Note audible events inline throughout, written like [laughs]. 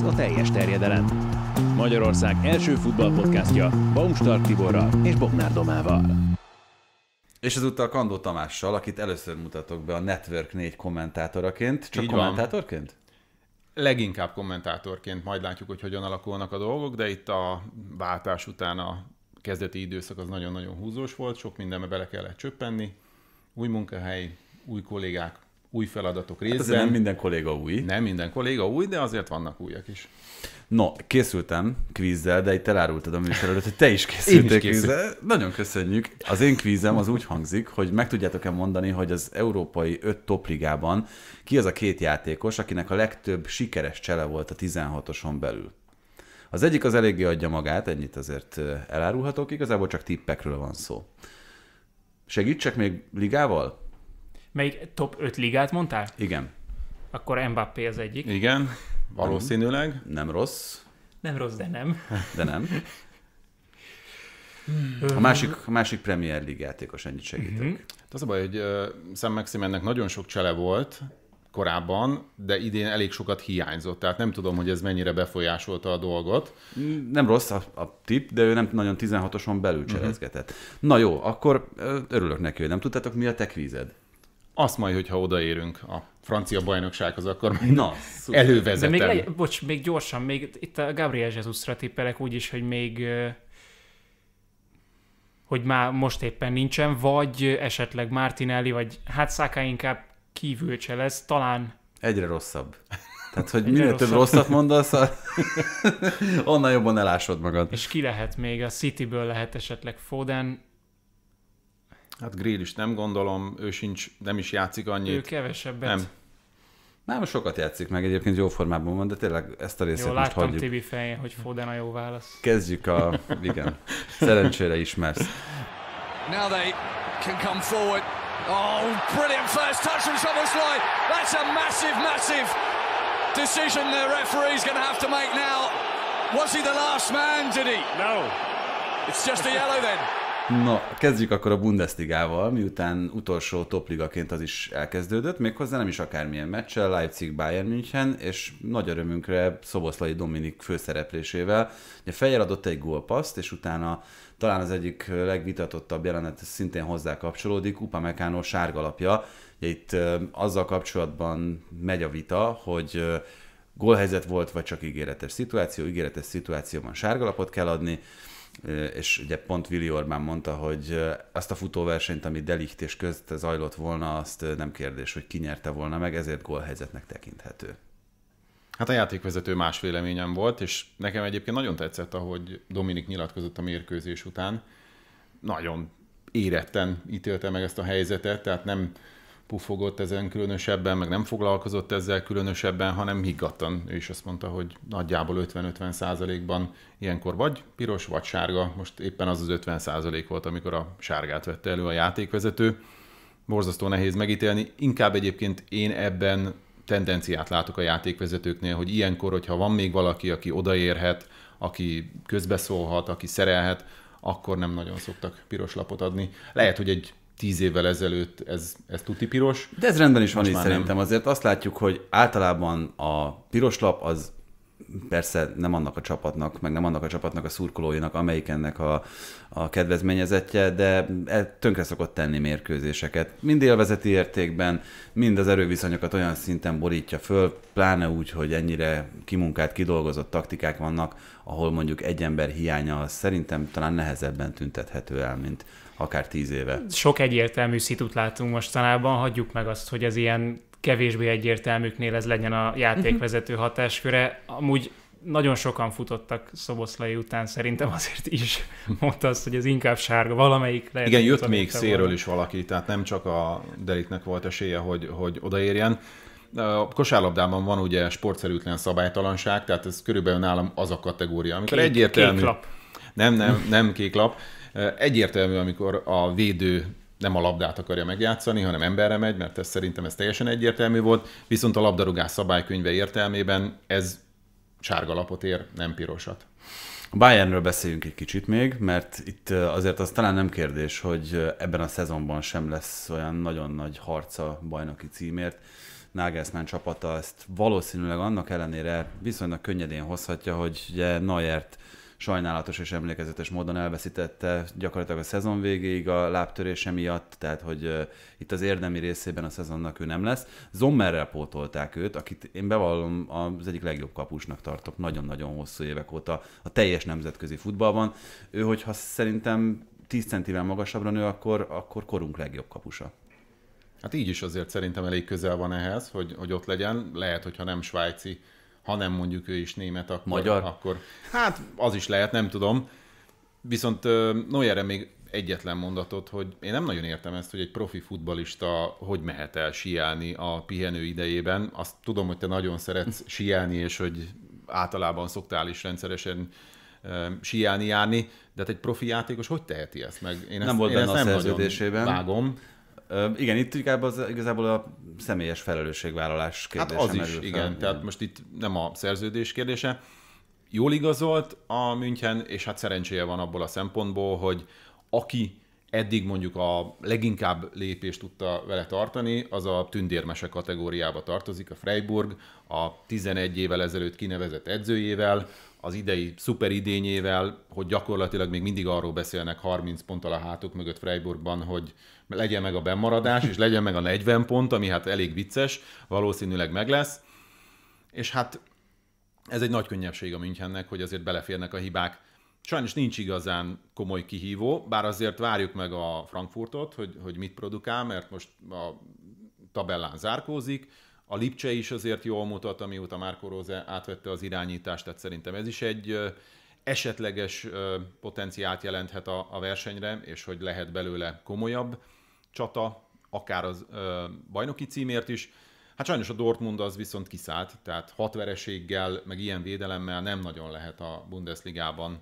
ez a teljes terjedelem. Magyarország első futballpodcastja Baumstark Tiborral és Bognár Domával. És ezúttal Kandó Tamással, akit először mutatok be a Network 4 kommentátoraként. Csak Így kommentátorként? Van. Leginkább kommentátorként, majd látjuk, hogy hogyan alakulnak a dolgok, de itt a váltás után a kezdeti időszak az nagyon-nagyon húzós volt, sok mindenbe bele kellett csöppenni, új munkahely, új kollégák, új feladatok részben. Hát azért nem minden kolléga új. Nem minden kolléga új, de azért vannak újak is. No, készültem kvízzel, de itt elárultad a műsor előtt, hogy te is készültél kvízzel. Nagyon köszönjük. Az én kvízem az úgy hangzik, hogy meg tudjátok-e mondani, hogy az európai öt topligában ki az a két játékos, akinek a legtöbb sikeres csele volt a 16-oson belül. Az egyik az eléggé adja magát, ennyit azért elárulhatok, igazából csak tippekről van szó. Segítsek még ligával? Melyik top 5 ligát mondtál? Igen. Akkor Mbappé az egyik. Igen, valószínűleg. Nem, nem rossz. Nem rossz, de nem. De nem. Hmm. A másik, a másik Premier League játékos, ennyit segítek. Mm-hmm. Az a baj, hogy uh, Sam Maximennek nagyon sok csele volt korábban, de idén elég sokat hiányzott, tehát nem tudom, hogy ez mennyire befolyásolta a dolgot. Nem rossz a, a tip, de ő nem nagyon 16-oson belül mhm. cselezgetett. Mm-hmm. Na jó, akkor örülök neki, hogy nem tudtátok, mi a te kvízed. Azt majd, hogyha odaérünk a francia bajnoksághoz, akkor majd Na, elővezetem. De még, le, bocs, még gyorsan, még itt a Gabriel Jesusra tippelek úgy is, hogy még hogy már most éppen nincsen, vagy esetleg Martinelli, vagy hát Saka inkább kívülcse lesz, talán... Egyre rosszabb. [laughs] Tehát, hogy Egyre minél rosszabb. több rosszat mondasz, [laughs] onnan jobban elásod magad. És ki lehet még? A Cityből lehet esetleg Foden, Hát Grill is nem gondolom, ő sincs, nem is játszik annyit. Ő kevesebbet. Nem. Nem, sokat játszik meg, egyébként jó formában van, de tényleg ezt a részét jó, most láttam hagyjuk. Tibi fején, hogy Foden a jó válasz. Kezdjük a, igen, [laughs] szerencsére ismersz. Now they can come forward. Oh, brilliant first touch from Szoboszlai. That's a massive, massive decision the referee's going to have to make now. Was he the last man, did he? No. It's just a yellow then. [laughs] Na, kezdjük akkor a Bundesligával, miután utolsó topligaként az is elkezdődött, méghozzá nem is akármilyen meccsel, Leipzig, Bayern München, és nagy örömünkre Szoboszlai Dominik főszereplésével. Ugye Fejjel adott egy gólpaszt, és utána talán az egyik legvitatottabb jelenet szintén hozzá kapcsolódik, Mekánó sárgalapja. Ugye itt azzal kapcsolatban megy a vita, hogy gólhelyzet volt, vagy csak ígéretes szituáció, ígéretes szituációban sárgalapot kell adni, és ugye pont Willi Orbán mondta, hogy azt a futóversenyt, ami Delicht és közt zajlott volna, azt nem kérdés, hogy ki nyerte volna meg, ezért gólhelyzetnek tekinthető. Hát a játékvezető más véleményem volt, és nekem egyébként nagyon tetszett, ahogy Dominik nyilatkozott a mérkőzés után. Nagyon éretten ítélte meg ezt a helyzetet, tehát nem pufogott ezen különösebben, meg nem foglalkozott ezzel különösebben, hanem higgadtan. Ő is azt mondta, hogy nagyjából 50-50 százalékban ilyenkor vagy piros, vagy sárga. Most éppen az az 50 százalék volt, amikor a sárgát vette elő a játékvezető. Borzasztó nehéz megítélni. Inkább egyébként én ebben tendenciát látok a játékvezetőknél, hogy ilyenkor, hogyha van még valaki, aki odaérhet, aki közbeszólhat, aki szerelhet, akkor nem nagyon szoktak piros lapot adni. Lehet, hogy egy tíz évvel ezelőtt ez, ez tuti piros. De ez rendben is van így szerintem. Nem. Azért azt látjuk, hogy általában a piros lap az persze nem annak a csapatnak, meg nem annak a csapatnak a szurkolóinak, amelyik ennek a, a kedvezményezetje, de e tönkre szokott tenni mérkőzéseket. Mind élvezeti értékben, mind az erőviszonyokat olyan szinten borítja föl, pláne úgy, hogy ennyire kimunkált, kidolgozott taktikák vannak, ahol mondjuk egy ember hiánya szerintem talán nehezebben tüntethető el, mint akár tíz éve. Sok egyértelmű szitut látunk mostanában, hagyjuk meg azt, hogy az ilyen kevésbé egyértelműknél ez legyen a játékvezető mhm. hatásköre. Amúgy nagyon sokan futottak Szoboszlai után, szerintem azért is [laughs] mondta azt, hogy ez inkább sárga, valamelyik lehet. Igen, jött még széről volna. is valaki, tehát nem csak a Deliknek volt esélye, hogy, hogy odaérjen. A kosárlabdában van ugye sportszerűtlen szabálytalanság, tehát ez körülbelül nálam az a kategória, amikor kék, egyértelmű... Kék lap. Nem, nem, nem kék lap Egyértelmű, amikor a védő nem a labdát akarja megjátszani, hanem emberre megy, mert ez szerintem ez teljesen egyértelmű volt, viszont a labdarúgás szabálykönyve értelmében ez sárga lapot ér, nem pirosat. A Bayernről beszéljünk egy kicsit még, mert itt azért az talán nem kérdés, hogy ebben a szezonban sem lesz olyan nagyon nagy harca bajnoki címért. Nagelsmann csapata ezt valószínűleg annak ellenére viszonylag könnyedén hozhatja, hogy ugye Neuert sajnálatos és emlékezetes módon elveszítette gyakorlatilag a szezon végéig a lábtörése miatt, tehát hogy itt az érdemi részében a szezonnak ő nem lesz. Zommerrel pótolták őt, akit én bevallom az egyik legjobb kapusnak tartok nagyon-nagyon hosszú évek óta a teljes nemzetközi futballban. Ő, hogyha szerintem 10 centivel magasabbra nő, akkor, akkor korunk legjobb kapusa. Hát így is azért szerintem elég közel van ehhez, hogy, hogy ott legyen. Lehet, hogyha nem svájci ha nem mondjuk ő is német, akkor... Magyar? Akkor, hát az is lehet, nem tudom. Viszont Noyerre még egyetlen mondatot, hogy én nem nagyon értem ezt, hogy egy profi futbalista hogy mehet el siálni a pihenő idejében. Azt tudom, hogy te nagyon szeretsz siálni, és hogy általában szoktál is rendszeresen síelni járni, de hát egy profi játékos hogy teheti ezt meg? Én ezt, nem volt én benne ezt a nem szerződésében. Vágom. Igen, itt inkább az, igazából a személyes felelősségvállalás hát kérdése Hát az is, fel. igen, tehát most itt nem a szerződés kérdése. Jól igazolt a München, és hát szerencséje van abból a szempontból, hogy aki eddig mondjuk a leginkább lépést tudta vele tartani, az a tündérmese kategóriába tartozik, a Freiburg a 11 évvel ezelőtt kinevezett edzőjével, az idei szuperidényével, hogy gyakorlatilag még mindig arról beszélnek 30 ponttal a hátuk mögött Freiburgban, hogy legyen meg a bemaradás, és legyen meg a 40 pont, ami hát elég vicces, valószínűleg meg lesz. És hát ez egy nagy könnyebbség a Münchennek, hogy azért beleférnek a hibák. Sajnos nincs igazán komoly kihívó, bár azért várjuk meg a Frankfurtot, hogy, hogy mit produkál, mert most a tabellán zárkózik, a Lipcse is azért jól mutat, amióta Márko Róze átvette az irányítást, tehát szerintem ez is egy esetleges potenciált jelenthet a, a versenyre, és hogy lehet belőle komolyabb csata, akár az ö, bajnoki címért is. Hát sajnos a Dortmund az viszont kiszállt, tehát hat vereséggel, meg ilyen védelemmel nem nagyon lehet a Bundesligában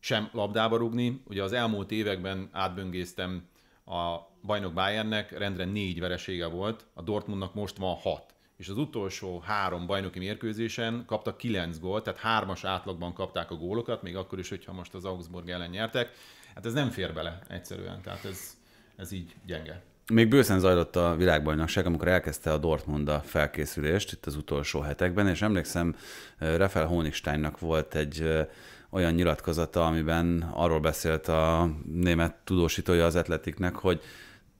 sem labdába rugni. Ugye az elmúlt években átböngésztem a bajnok Bayernnek, rendre négy veresége volt, a Dortmundnak most van hat. És az utolsó három bajnoki mérkőzésen kaptak kilenc gólt, tehát hármas átlagban kapták a gólokat, még akkor is, hogyha most az Augsburg ellen nyertek. Hát ez nem fér bele egyszerűen, tehát ez ez így gyenge. Még bőszen zajlott a világbajnokság, amikor elkezdte a Dortmund a felkészülést itt az utolsó hetekben, és emlékszem, Rafael Honigsteinnak volt egy olyan nyilatkozata, amiben arról beszélt a német tudósítója az atletiknek, hogy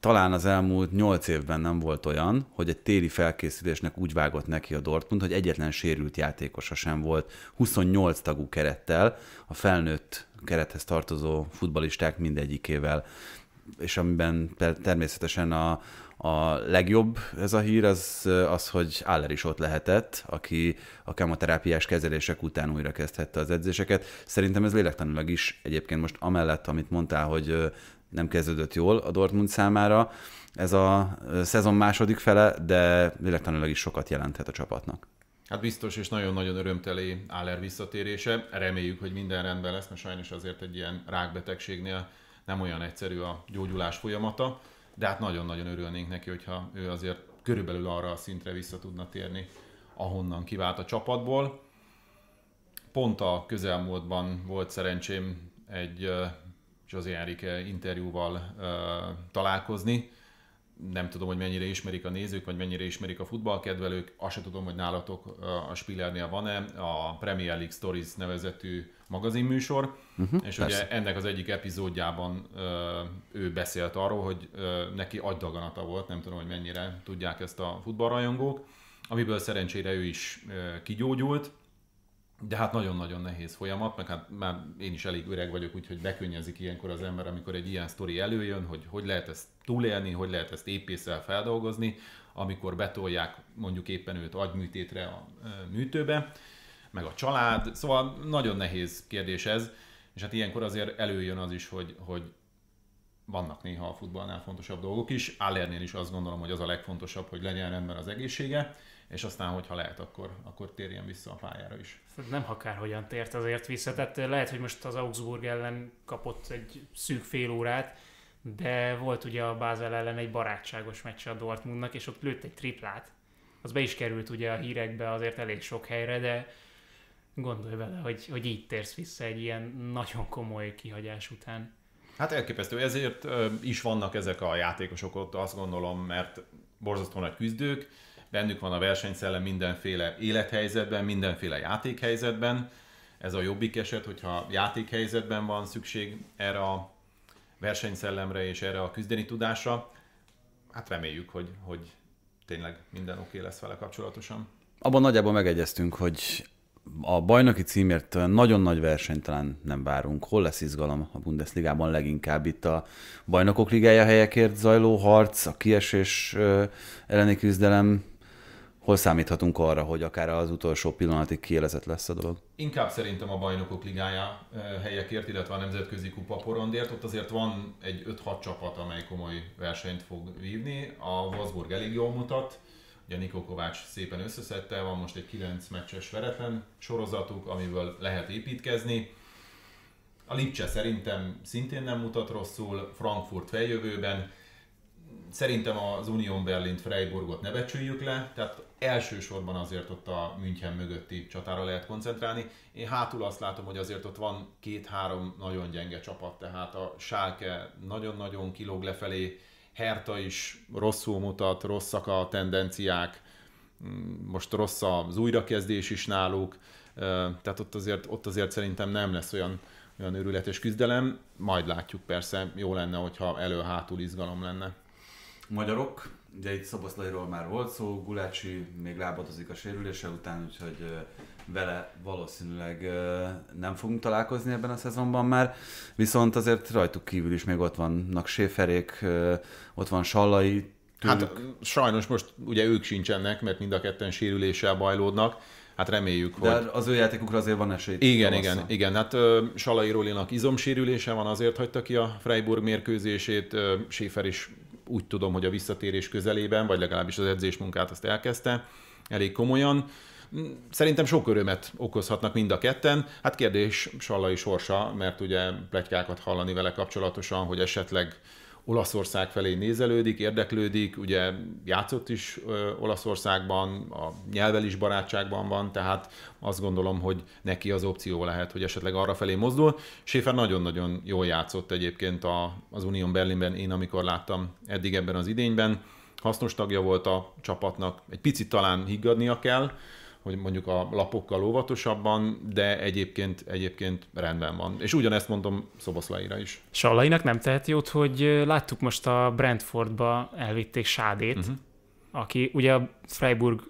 talán az elmúlt nyolc évben nem volt olyan, hogy egy téli felkészülésnek úgy vágott neki a Dortmund, hogy egyetlen sérült játékosa sem volt 28 tagú kerettel, a felnőtt kerethez tartozó futbalisták mindegyikével és amiben természetesen a, a legjobb ez a hír az, az, hogy Aller is ott lehetett, aki a kemoterápiás kezelések után újra kezdhette az edzéseket. Szerintem ez lélektanulag is egyébként most amellett, amit mondtál, hogy nem kezdődött jól a Dortmund számára, ez a szezon második fele, de lélektanulag is sokat jelenthet a csapatnak. Hát biztos és nagyon-nagyon örömteli Áller visszatérése. Reméljük, hogy minden rendben lesz, mert sajnos azért egy ilyen rákbetegségnél nem olyan egyszerű a gyógyulás folyamata, de hát nagyon-nagyon örülnénk neki, hogyha ő azért körülbelül arra a szintre vissza tudna térni, ahonnan kivált a csapatból. Pont a közelmúltban volt szerencsém egy José Enrique interjúval találkozni, nem tudom, hogy mennyire ismerik a nézők, vagy mennyire ismerik a futballkedvelők, azt sem tudom, hogy nálatok a Spillernél van-e, a Premier League Stories nevezetű magazinműsor, uh-huh, mhm, és persze. ugye ennek az egyik epizódjában ö, ő beszélt arról, hogy ö, neki agydaganata volt, nem tudom, hogy mennyire tudják ezt a futballrajongók, amiből szerencsére ő is ö, kigyógyult, de hát nagyon-nagyon nehéz folyamat, mert hát már én is elég öreg vagyok, úgyhogy bekönnyezik ilyenkor az ember, amikor egy ilyen sztori előjön, hogy hogy lehet ezt túlélni, hogy lehet ezt épészel feldolgozni, amikor betolják mondjuk éppen őt agyműtétre a műtőbe, meg a család, szóval nagyon nehéz kérdés ez, és hát ilyenkor azért előjön az is, hogy, hogy vannak néha a futballnál fontosabb dolgok is. Allernél is azt gondolom, hogy az a legfontosabb, hogy legyen rendben az egészsége, és aztán, hogyha lehet, akkor, akkor térjen vissza a pályára is. Nem akárhogyan tért azért vissza, tehát eh, lehet, hogy most az Augsburg ellen kapott egy szűk fél órát, de volt ugye a Bázel ellen egy barátságos meccs a Dortmundnak, és ott lőtt egy triplát. Az be is került ugye a hírekbe azért elég sok helyre, de gondolj vele, hogy, hogy így térsz vissza egy ilyen nagyon komoly kihagyás után. Hát elképesztő, ezért is vannak ezek a játékosok ott, azt gondolom, mert borzasztó nagy küzdők, bennük van a versenyszellem mindenféle élethelyzetben, mindenféle játékhelyzetben. Ez a jobbik eset, hogyha játékhelyzetben van szükség erre a versenyszellemre és erre a küzdeni tudásra. Hát reméljük, hogy, hogy tényleg minden oké okay lesz vele kapcsolatosan. Abban nagyjából megegyeztünk, hogy a bajnoki címért nagyon nagy versenyt talán nem várunk. Hol lesz izgalom a Bundesligában leginkább itt a bajnokok ligája helyekért zajló harc, a kiesés elleni küzdelem, hol számíthatunk arra, hogy akár az utolsó pillanatig kielezett lesz a dolog? Inkább szerintem a bajnokok ligája helyekért, illetve a nemzetközi kupa porondért. Ott azért van egy 5-6 csapat, amely komoly versenyt fog vívni. A Wolfsburg elég jól mutat, Ugye Nikó Kovács szépen összeszedte, van most egy 9 meccses veretlen sorozatuk, amiből lehet építkezni. A Lipcse szerintem szintén nem mutat rosszul, Frankfurt feljövőben. Szerintem az Union Berlin Freiburgot ne becsüljük le, tehát elsősorban azért ott a München mögötti csatára lehet koncentrálni. Én hátul azt látom, hogy azért ott van két-három nagyon gyenge csapat, tehát a Schalke nagyon-nagyon kilóg lefelé, Herta is rosszul mutat, rosszak a tendenciák, mm, most rossz az újrakezdés is náluk, tehát ott azért, ott azért szerintem nem lesz olyan, olyan őrületes küzdelem, majd látjuk persze, jó lenne, hogyha elő-hátul izgalom lenne. Magyarok, Ugye itt Szoboszlairól már volt szó, Gulácsi még lábadozik a sérülése után, úgyhogy vele valószínűleg nem fogunk találkozni ebben a szezonban már, viszont azért rajtuk kívül is még ott vannak Séferék, ott van Sallai, tőlük. Hát sajnos most ugye ők sincsenek, mert mind a ketten sérüléssel bajlódnak, hát reméljük, De hogy... az ő játékukra azért van esély. Igen, igen, igen. Hát Salai Rolinak izomsérülése van, azért hagyta ki a Freiburg mérkőzését, Schäfer is úgy tudom, hogy a visszatérés közelében, vagy legalábbis az edzésmunkát azt elkezdte elég komolyan. Szerintem sok örömet okozhatnak mind a ketten. Hát kérdés Sallai sorsa, mert ugye pletykákat hallani vele kapcsolatosan, hogy esetleg Olaszország felé nézelődik, érdeklődik, ugye játszott is ö, Olaszországban, a nyelvel is barátságban van, tehát azt gondolom, hogy neki az opció lehet, hogy esetleg arra felé mozdul. Schäfer nagyon-nagyon jól játszott egyébként a, az Unión Berlinben, én amikor láttam eddig ebben az idényben. Hasznos tagja volt a csapatnak, egy picit talán higgadnia kell, hogy mondjuk a lapokkal óvatosabban, de egyébként, egyébként rendben van. És ugyanezt mondom Szoboszlaira is. Sallainak nem tehet jót, hogy láttuk most a Brentfordba elvitték Sádét, uh-huh. aki ugye a Freiburg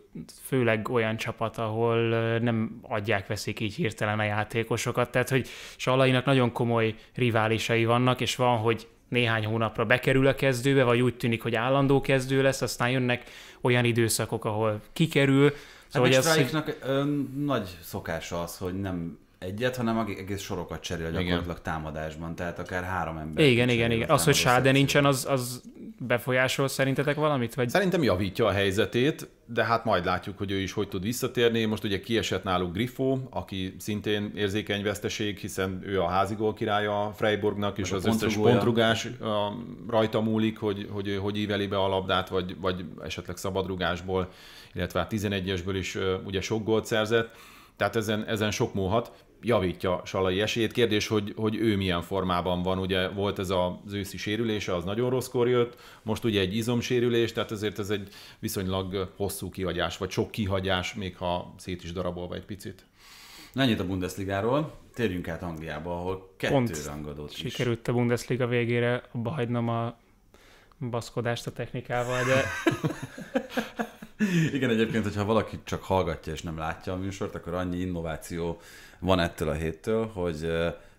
főleg olyan csapat, ahol nem adják, veszik így hirtelen a játékosokat, tehát hogy Sallainak nagyon komoly riválisai vannak, és van, hogy néhány hónapra bekerül a kezdőbe, vagy úgy tűnik, hogy állandó kezdő lesz, aztán jönnek olyan időszakok, ahol kikerül, Szóval hát ez, nagy szokása az, hogy nem egyet, hanem egész sorokat cserél gyakorlatilag igen. támadásban, tehát akár három ember. Igen, igen, igen. Az, hogy Sáde nincsen, az, az befolyásol szerintetek valamit? Vagy... Szerintem javítja a helyzetét, de hát majd látjuk, hogy ő is hogy tud visszatérni. Most ugye kiesett náluk Griffo, aki szintén érzékeny veszteség, hiszen ő a házigól királya a Freiburgnak, és a az összes pontrugás rajta múlik, hogy, hogy ő hogy íveli be a labdát, vagy, vagy esetleg szabadrugásból, illetve hát 11-esből is ugye sok gólt szerzett. Tehát ezen, ezen sok múlhat javítja Salai esélyét. Kérdés, hogy, hogy ő milyen formában van. Ugye volt ez az őszi sérülése, az nagyon rosszkor jött, most ugye egy izomsérülés, tehát ezért ez egy viszonylag hosszú kihagyás, vagy sok kihagyás, még ha szét is darabolva egy picit. ennyit a Bundesligáról, térjünk át Angliába, ahol kettő Pont rangadót is. sikerült a Bundesliga végére abba hagynom a baszkodást a technikával, de [laughs] Igen, egyébként, hogyha valaki csak hallgatja és nem látja a műsort, akkor annyi innováció van ettől a héttől, hogy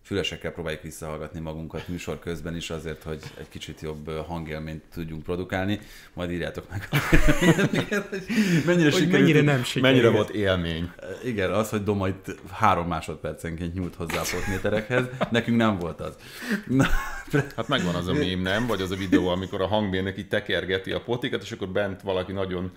fülesekkel próbáljuk visszahallgatni magunkat műsor közben is azért, hogy egy kicsit jobb hangélményt tudjunk produkálni. Majd írjátok meg, hogy mennyire, hogy mennyire nem sikerült. Mennyire volt élmény. Igen, az, hogy Doma itt három másodpercenként nyújt hozzá a potméterekhez, nekünk nem volt az. Na, hát megvan az a mém, nem? Vagy az a videó, amikor a hangmérnök így tekergeti a potikat, és akkor bent valaki nagyon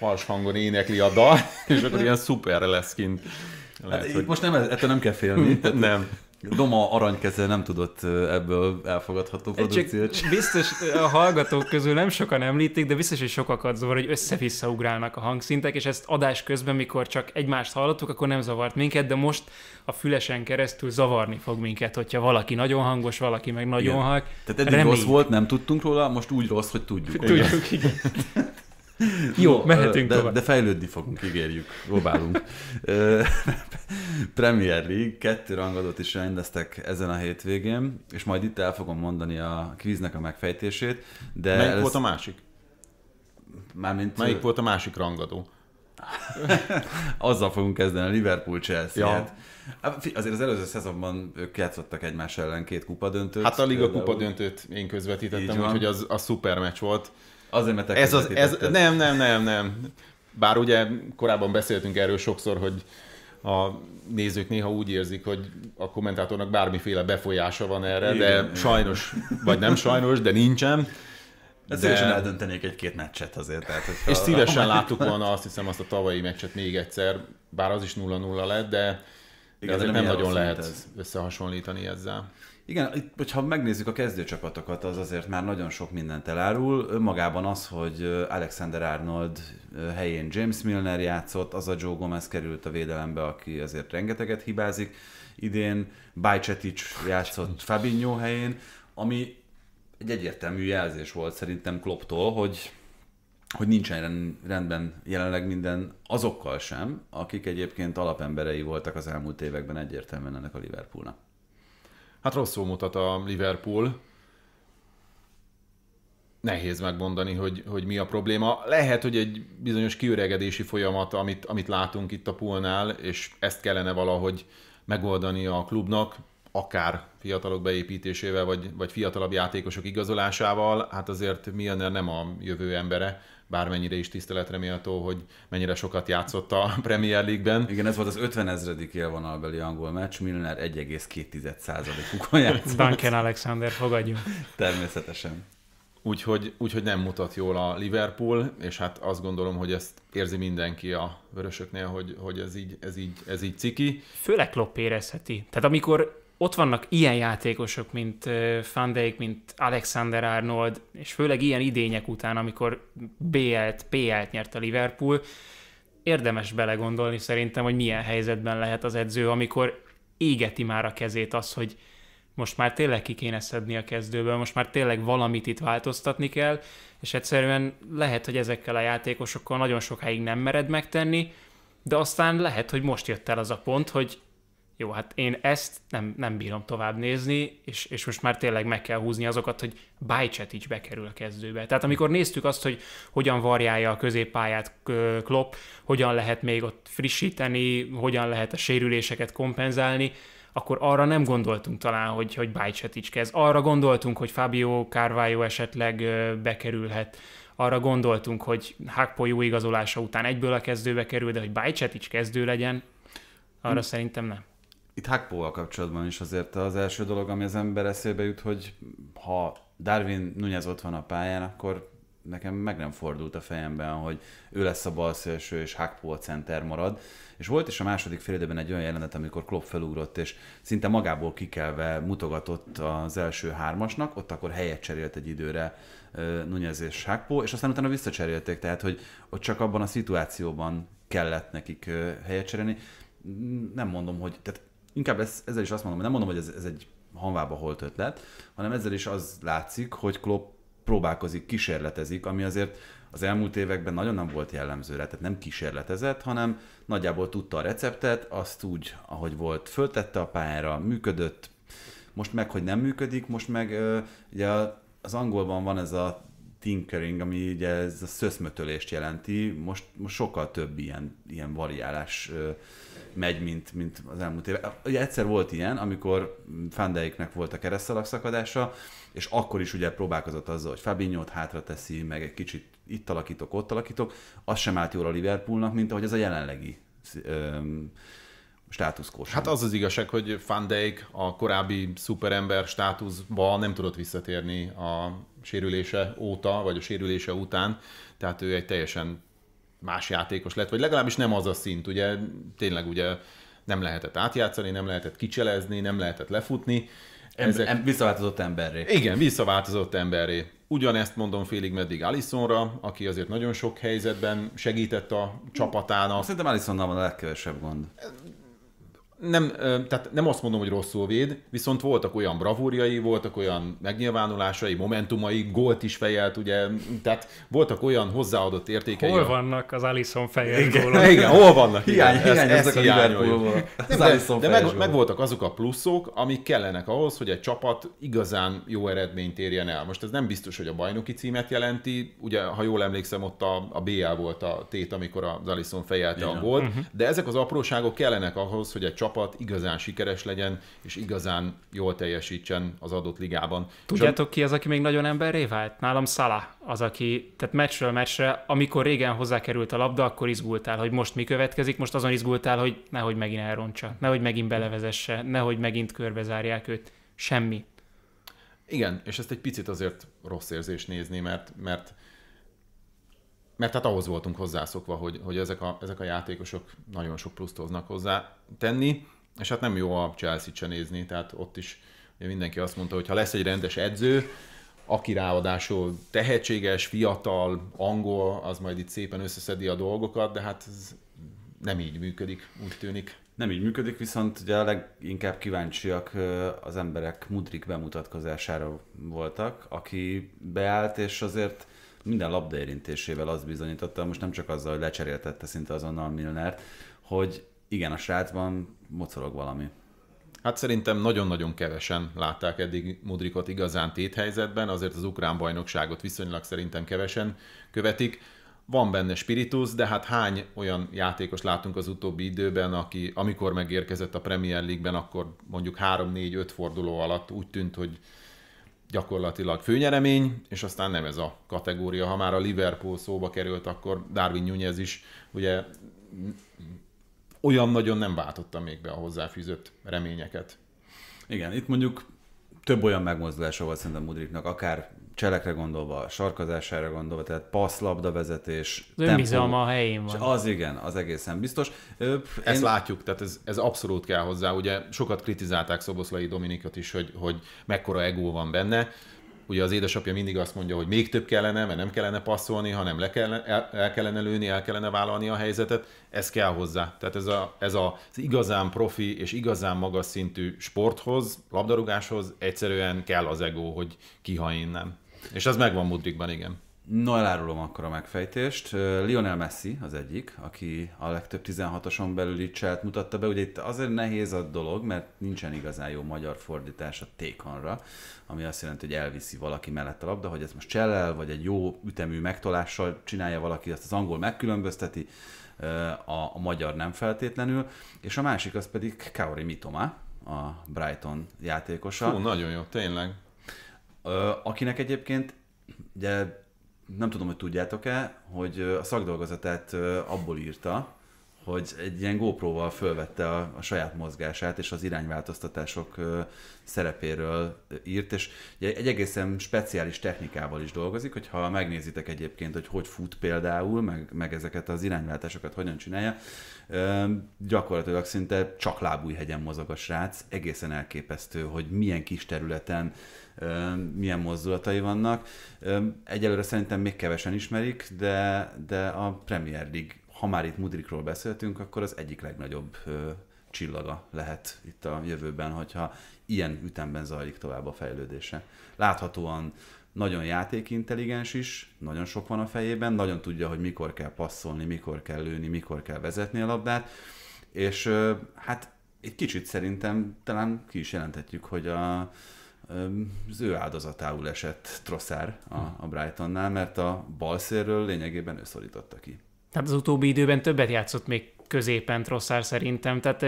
fals hangon énekli a dal, [laughs] és akkor ilyen szuperre lesz kint. Hát Lehet, hát, hogy... Most nem, ettől nem kell félni. [laughs] nem. Doma aranykeze nem tudott ebből elfogadható produkciót. Csak biztos a hallgatók közül nem sokan említik, de biztos, hogy sokakat zavar, hogy össze-vissza ugrálnak a hangszintek, és ezt adás közben, mikor csak egymást hallottuk, akkor nem zavart minket, de most a fülesen keresztül zavarni fog minket, hogyha valaki nagyon hangos, valaki meg nagyon halk. Tehát eddig Remény. rossz volt, nem tudtunk róla, most úgy rossz, hogy tudjuk. Tudjuk, igen. [laughs] [laughs] Jó, mehetünk de, tovább. De fejlődni fogunk, ígérjük, próbálunk. [laughs] Premier League, kettő rangadót is rendeztek ezen a hétvégén, és majd itt el fogom mondani a kvíznek a megfejtését. De Melyik ez... volt a másik? Mármint... Melyik volt a másik rangadó? [laughs] Azzal fogunk kezdeni, a Liverpool Chelsea. Ja. Hát, azért az előző szezonban ők játszottak egymás ellen két kupa döntőt. Hát a Liga kupa döntőt én közvetítettem, úgyhogy az, a szuper meccs volt. Azért, mert ez az, ez, Nem, nem, nem, nem. Bár ugye korábban beszéltünk erről sokszor, hogy a nézők néha úgy érzik, hogy a kommentátornak bármiféle befolyása van erre, igen, de sajnos, vagy nem sajnos, de nincsen. De... Szívesen eldöntenék egy-két meccset azért. Tehát, és és szívesen láttuk volna azt hiszem azt a tavalyi meccset még egyszer, bár az is 0-0 lett, de, de igen, azért nem, nem nagyon lehet ez. összehasonlítani ezzel. Igen, itt, hogyha megnézzük a kezdőcsapatokat, az azért már nagyon sok mindent elárul. Önmagában az, hogy Alexander Arnold helyén James Milner játszott, az a Joe Gomez került a védelembe, aki azért rengeteget hibázik idén, Bajcetic játszott Fabinho helyén, ami egy egyértelmű jelzés volt szerintem Klopptól, hogy hogy nincsen rendben jelenleg minden azokkal sem, akik egyébként alapemberei voltak az elmúlt években egyértelműen ennek a Liverpoolnak. Hát rosszul mutat a Liverpool. Nehéz megmondani, hogy, hogy mi a probléma. Lehet, hogy egy bizonyos kiüregedési folyamat, amit, amit látunk itt a poolnál, és ezt kellene valahogy megoldani a klubnak, akár fiatalok beépítésével, vagy, vagy fiatalabb játékosok igazolásával, hát azért Milner nem a jövő embere, bármennyire is tiszteletre méltó, hogy mennyire sokat játszott a [laughs] Premier League-ben. Igen, ez volt az 50 ezredik élvonalbeli angol meccs, Milner 1,2%-ukon játszott. Duncan Alexander, fogadjuk. Természetesen. Úgyhogy, úgyhogy nem mutat jól a Liverpool, és hát azt gondolom, hogy ezt érzi mindenki a vörösöknél, hogy, hogy ez, így, ez, így, ez így ciki. Főleg Klopp érezheti. Tehát amikor ott vannak ilyen játékosok, mint Van Dijk, mint Alexander Arnold, és főleg ilyen idények után, amikor BL-t, PL-t nyert a Liverpool, érdemes belegondolni szerintem, hogy milyen helyzetben lehet az edző, amikor égeti már a kezét az, hogy most már tényleg ki kéne szedni a kezdőből, most már tényleg valamit itt változtatni kell, és egyszerűen lehet, hogy ezekkel a játékosokkal nagyon sokáig nem mered megtenni, de aztán lehet, hogy most jött el az a pont, hogy jó, hát én ezt nem, nem bírom tovább nézni, és, és most már tényleg meg kell húzni azokat, hogy Bajcset is bekerül a kezdőbe. Tehát amikor néztük azt, hogy hogyan varjálja a középpályát Klopp, hogyan lehet még ott frissíteni, hogyan lehet a sérüléseket kompenzálni, akkor arra nem gondoltunk talán, hogy, hogy Bajcetic kezd. Arra gondoltunk, hogy Fabio Carvalho esetleg bekerülhet. Arra gondoltunk, hogy Hakpo jó igazolása után egyből a kezdőbe kerül, de hogy Bajcetic kezdő legyen, arra hmm. szerintem nem itt Hakpóval kapcsolatban is azért az első dolog, ami az ember eszébe jut, hogy ha Darwin Nunez ott van a pályán, akkor nekem meg nem fordult a fejemben, hogy ő lesz a szélső, és Hakpo a center marad. És volt is a második fél egy olyan jelenet, amikor Klopp felugrott, és szinte magából kikelve mutogatott az első hármasnak, ott akkor helyet cserélt egy időre Nunez és Hakpo, és aztán utána visszacserélték, tehát hogy ott csak abban a szituációban kellett nekik helyet cserélni. Nem mondom, hogy tehát inkább ez, ezzel is azt mondom, hogy nem mondom, hogy ez, ez egy hanvába holt ötlet, hanem ezzel is az látszik, hogy Klopp próbálkozik, kísérletezik, ami azért az elmúlt években nagyon nem volt jellemző tehát nem kísérletezett, hanem nagyjából tudta a receptet, azt úgy, ahogy volt, föltette a pályára, működött, most meg, hogy nem működik, most meg ugye az angolban van ez a tinkering, ami ugye ez a szöszmötölést jelenti, most, most sokkal több ilyen, ilyen variálás megy, mint, mint az elmúlt éve. Ugye egyszer volt ilyen, amikor Fandeiknek volt a keresztalak szakadása, és akkor is ugye próbálkozott azzal, hogy fabinho hátra teszi, meg egy kicsit itt alakítok, ott alakítok, az sem állt jól a Liverpoolnak, mint ahogy ez a jelenlegi öm, Hát az az igazság, hogy Van Dijk a korábbi szuperember státuszba nem tudott visszatérni a sérülése óta, vagy a sérülése után, tehát ő egy teljesen más játékos lett, vagy legalábbis nem az a szint, ugye tényleg ugye nem lehetett átjátszani, nem lehetett kicselezni, nem lehetett lefutni. Ezek... Em, em, visszaváltozott emberré. Igen, visszaváltozott emberré. Ugyanezt mondom félig meddig Alisonra, aki azért nagyon sok helyzetben segített a csapatának. Szerintem Alisonnal van a legkevesebb gond nem, tehát nem azt mondom, hogy rosszul véd, viszont voltak olyan bravúrjai, voltak olyan megnyilvánulásai, momentumai, gólt is fejelt, ugye, tehát voltak olyan hozzáadott értékei. Hol vannak az Alisson fejelt igen. gólok? [laughs] Igen, hol vannak? Hiány, igen, hiány ez, ez a Liverpoolból. De, de meg, meg, voltak azok a pluszok, amik kellenek ahhoz, hogy egy csapat igazán jó eredményt érjen el. Most ez nem biztos, hogy a bajnoki címet jelenti, ugye, ha jól emlékszem, ott a, a BL volt a tét, amikor az Alisson fejelte igen. a gólt, uh-huh. de ezek az apróságok kellenek ahhoz, hogy egy csapat csapat igazán sikeres legyen, és igazán jól teljesítsen az adott ligában. Tudjátok a... ki az, aki még nagyon emberré vált? Nálam Szala az, aki, tehát meccsről meccsre, amikor régen hozzákerült a labda, akkor izgultál, hogy most mi következik, most azon izgultál, hogy nehogy megint elrontsa, nehogy megint belevezesse, nehogy megint körbezárják őt. Semmi. Igen, és ezt egy picit azért rossz érzés nézni, mert, mert mert hát ahhoz voltunk hozzászokva, hogy, hogy ezek, a, ezek a játékosok nagyon sok pluszt hoznak hozzá tenni, és hát nem jó a Chelsea-t se nézni, tehát ott is ugye mindenki azt mondta, hogy ha lesz egy rendes edző, aki ráadásul tehetséges, fiatal, angol, az majd itt szépen összeszedi a dolgokat, de hát ez nem így működik, úgy tűnik. Nem így működik, viszont ugye a leginkább kíváncsiak az emberek Mudrik bemutatkozására voltak, aki beállt, és azért minden labda érintésével azt bizonyította, most nem csak azzal, hogy lecseréltette szinte azonnal Milnert, hogy igen, a srácban mocorog valami. Hát szerintem nagyon-nagyon kevesen látták eddig Mudrikot igazán tét helyzetben, azért az ukrán bajnokságot viszonylag szerintem kevesen követik. Van benne spiritus, de hát hány olyan játékos látunk az utóbbi időben, aki amikor megérkezett a Premier League-ben, akkor mondjuk 3-4-5 forduló alatt úgy tűnt, hogy gyakorlatilag főnyeremény, és aztán nem ez a kategória. Ha már a Liverpool szóba került, akkor Darwin Nunez is ugye olyan nagyon nem váltotta még be a hozzáfűzött reményeket. Igen, itt mondjuk több olyan megmozdulása volt szerintem Mudriknak, akár cselekre gondolva, sarkazására gondolva, tehát passzlabda labdavezetés, Az önbizalma a helyén van. Az igen, az egészen biztos. Öp, én... Ezt látjuk, tehát ez, ez abszolút kell hozzá. Ugye sokat kritizálták Szoboszlai Dominikot is, hogy, hogy mekkora egó van benne. Ugye az édesapja mindig azt mondja, hogy még több kellene, mert nem kellene passzolni, hanem le kellene, el, el kellene lőni, el kellene vállalni a helyzetet. Ez kell hozzá. Tehát ez, a, ez a, az igazán profi és igazán magas szintű sporthoz, labdarúgáshoz egyszerűen kell az egó, hogy kiha innen. És az megvan Mudrikban, igen. No, elárulom akkor a megfejtést. Lionel Messi az egyik, aki a legtöbb 16-oson belüli cselt mutatta be. Ugye itt azért nehéz a dolog, mert nincsen igazán jó magyar fordítás a tékanra, ami azt jelenti, hogy elviszi valaki mellett a labda, hogy ezt most csellel, vagy egy jó ütemű megtolással csinálja valaki, azt az angol megkülönbözteti, a, a magyar nem feltétlenül. És a másik az pedig Kaori Mitoma, a Brighton játékosa. Hú, nagyon jó, tényleg. Akinek egyébként, ugye nem tudom, hogy tudjátok-e, hogy a szakdolgozatát abból írta, hogy egy ilyen GoPro-val fölvette a, a saját mozgását, és az irányváltoztatások ö, szerepéről írt, és ugye egy egészen speciális technikával is dolgozik, hogyha megnézitek egyébként, hogy hogy fut például, meg, meg ezeket az irányváltásokat hogyan csinálja, ö, gyakorlatilag szinte csak lábújhegyen mozog a srác, egészen elképesztő, hogy milyen kis területen milyen mozdulatai vannak. Egyelőre szerintem még kevesen ismerik, de, de a Premier League, ha már itt Mudrikról beszéltünk, akkor az egyik legnagyobb csillaga lehet itt a jövőben, hogyha ilyen ütemben zajlik tovább a fejlődése. Láthatóan nagyon játékintelligens is, nagyon sok van a fejében, nagyon tudja, hogy mikor kell passzolni, mikor kell lőni, mikor kell vezetni a labdát, és hát egy kicsit szerintem talán ki is jelentetjük, hogy a, az ő áldozatául esett Trosszár a, a Brightonnál, mert a balszérről lényegében ő szorította ki. Tehát az utóbbi időben többet játszott még középen Trosszár szerintem, tehát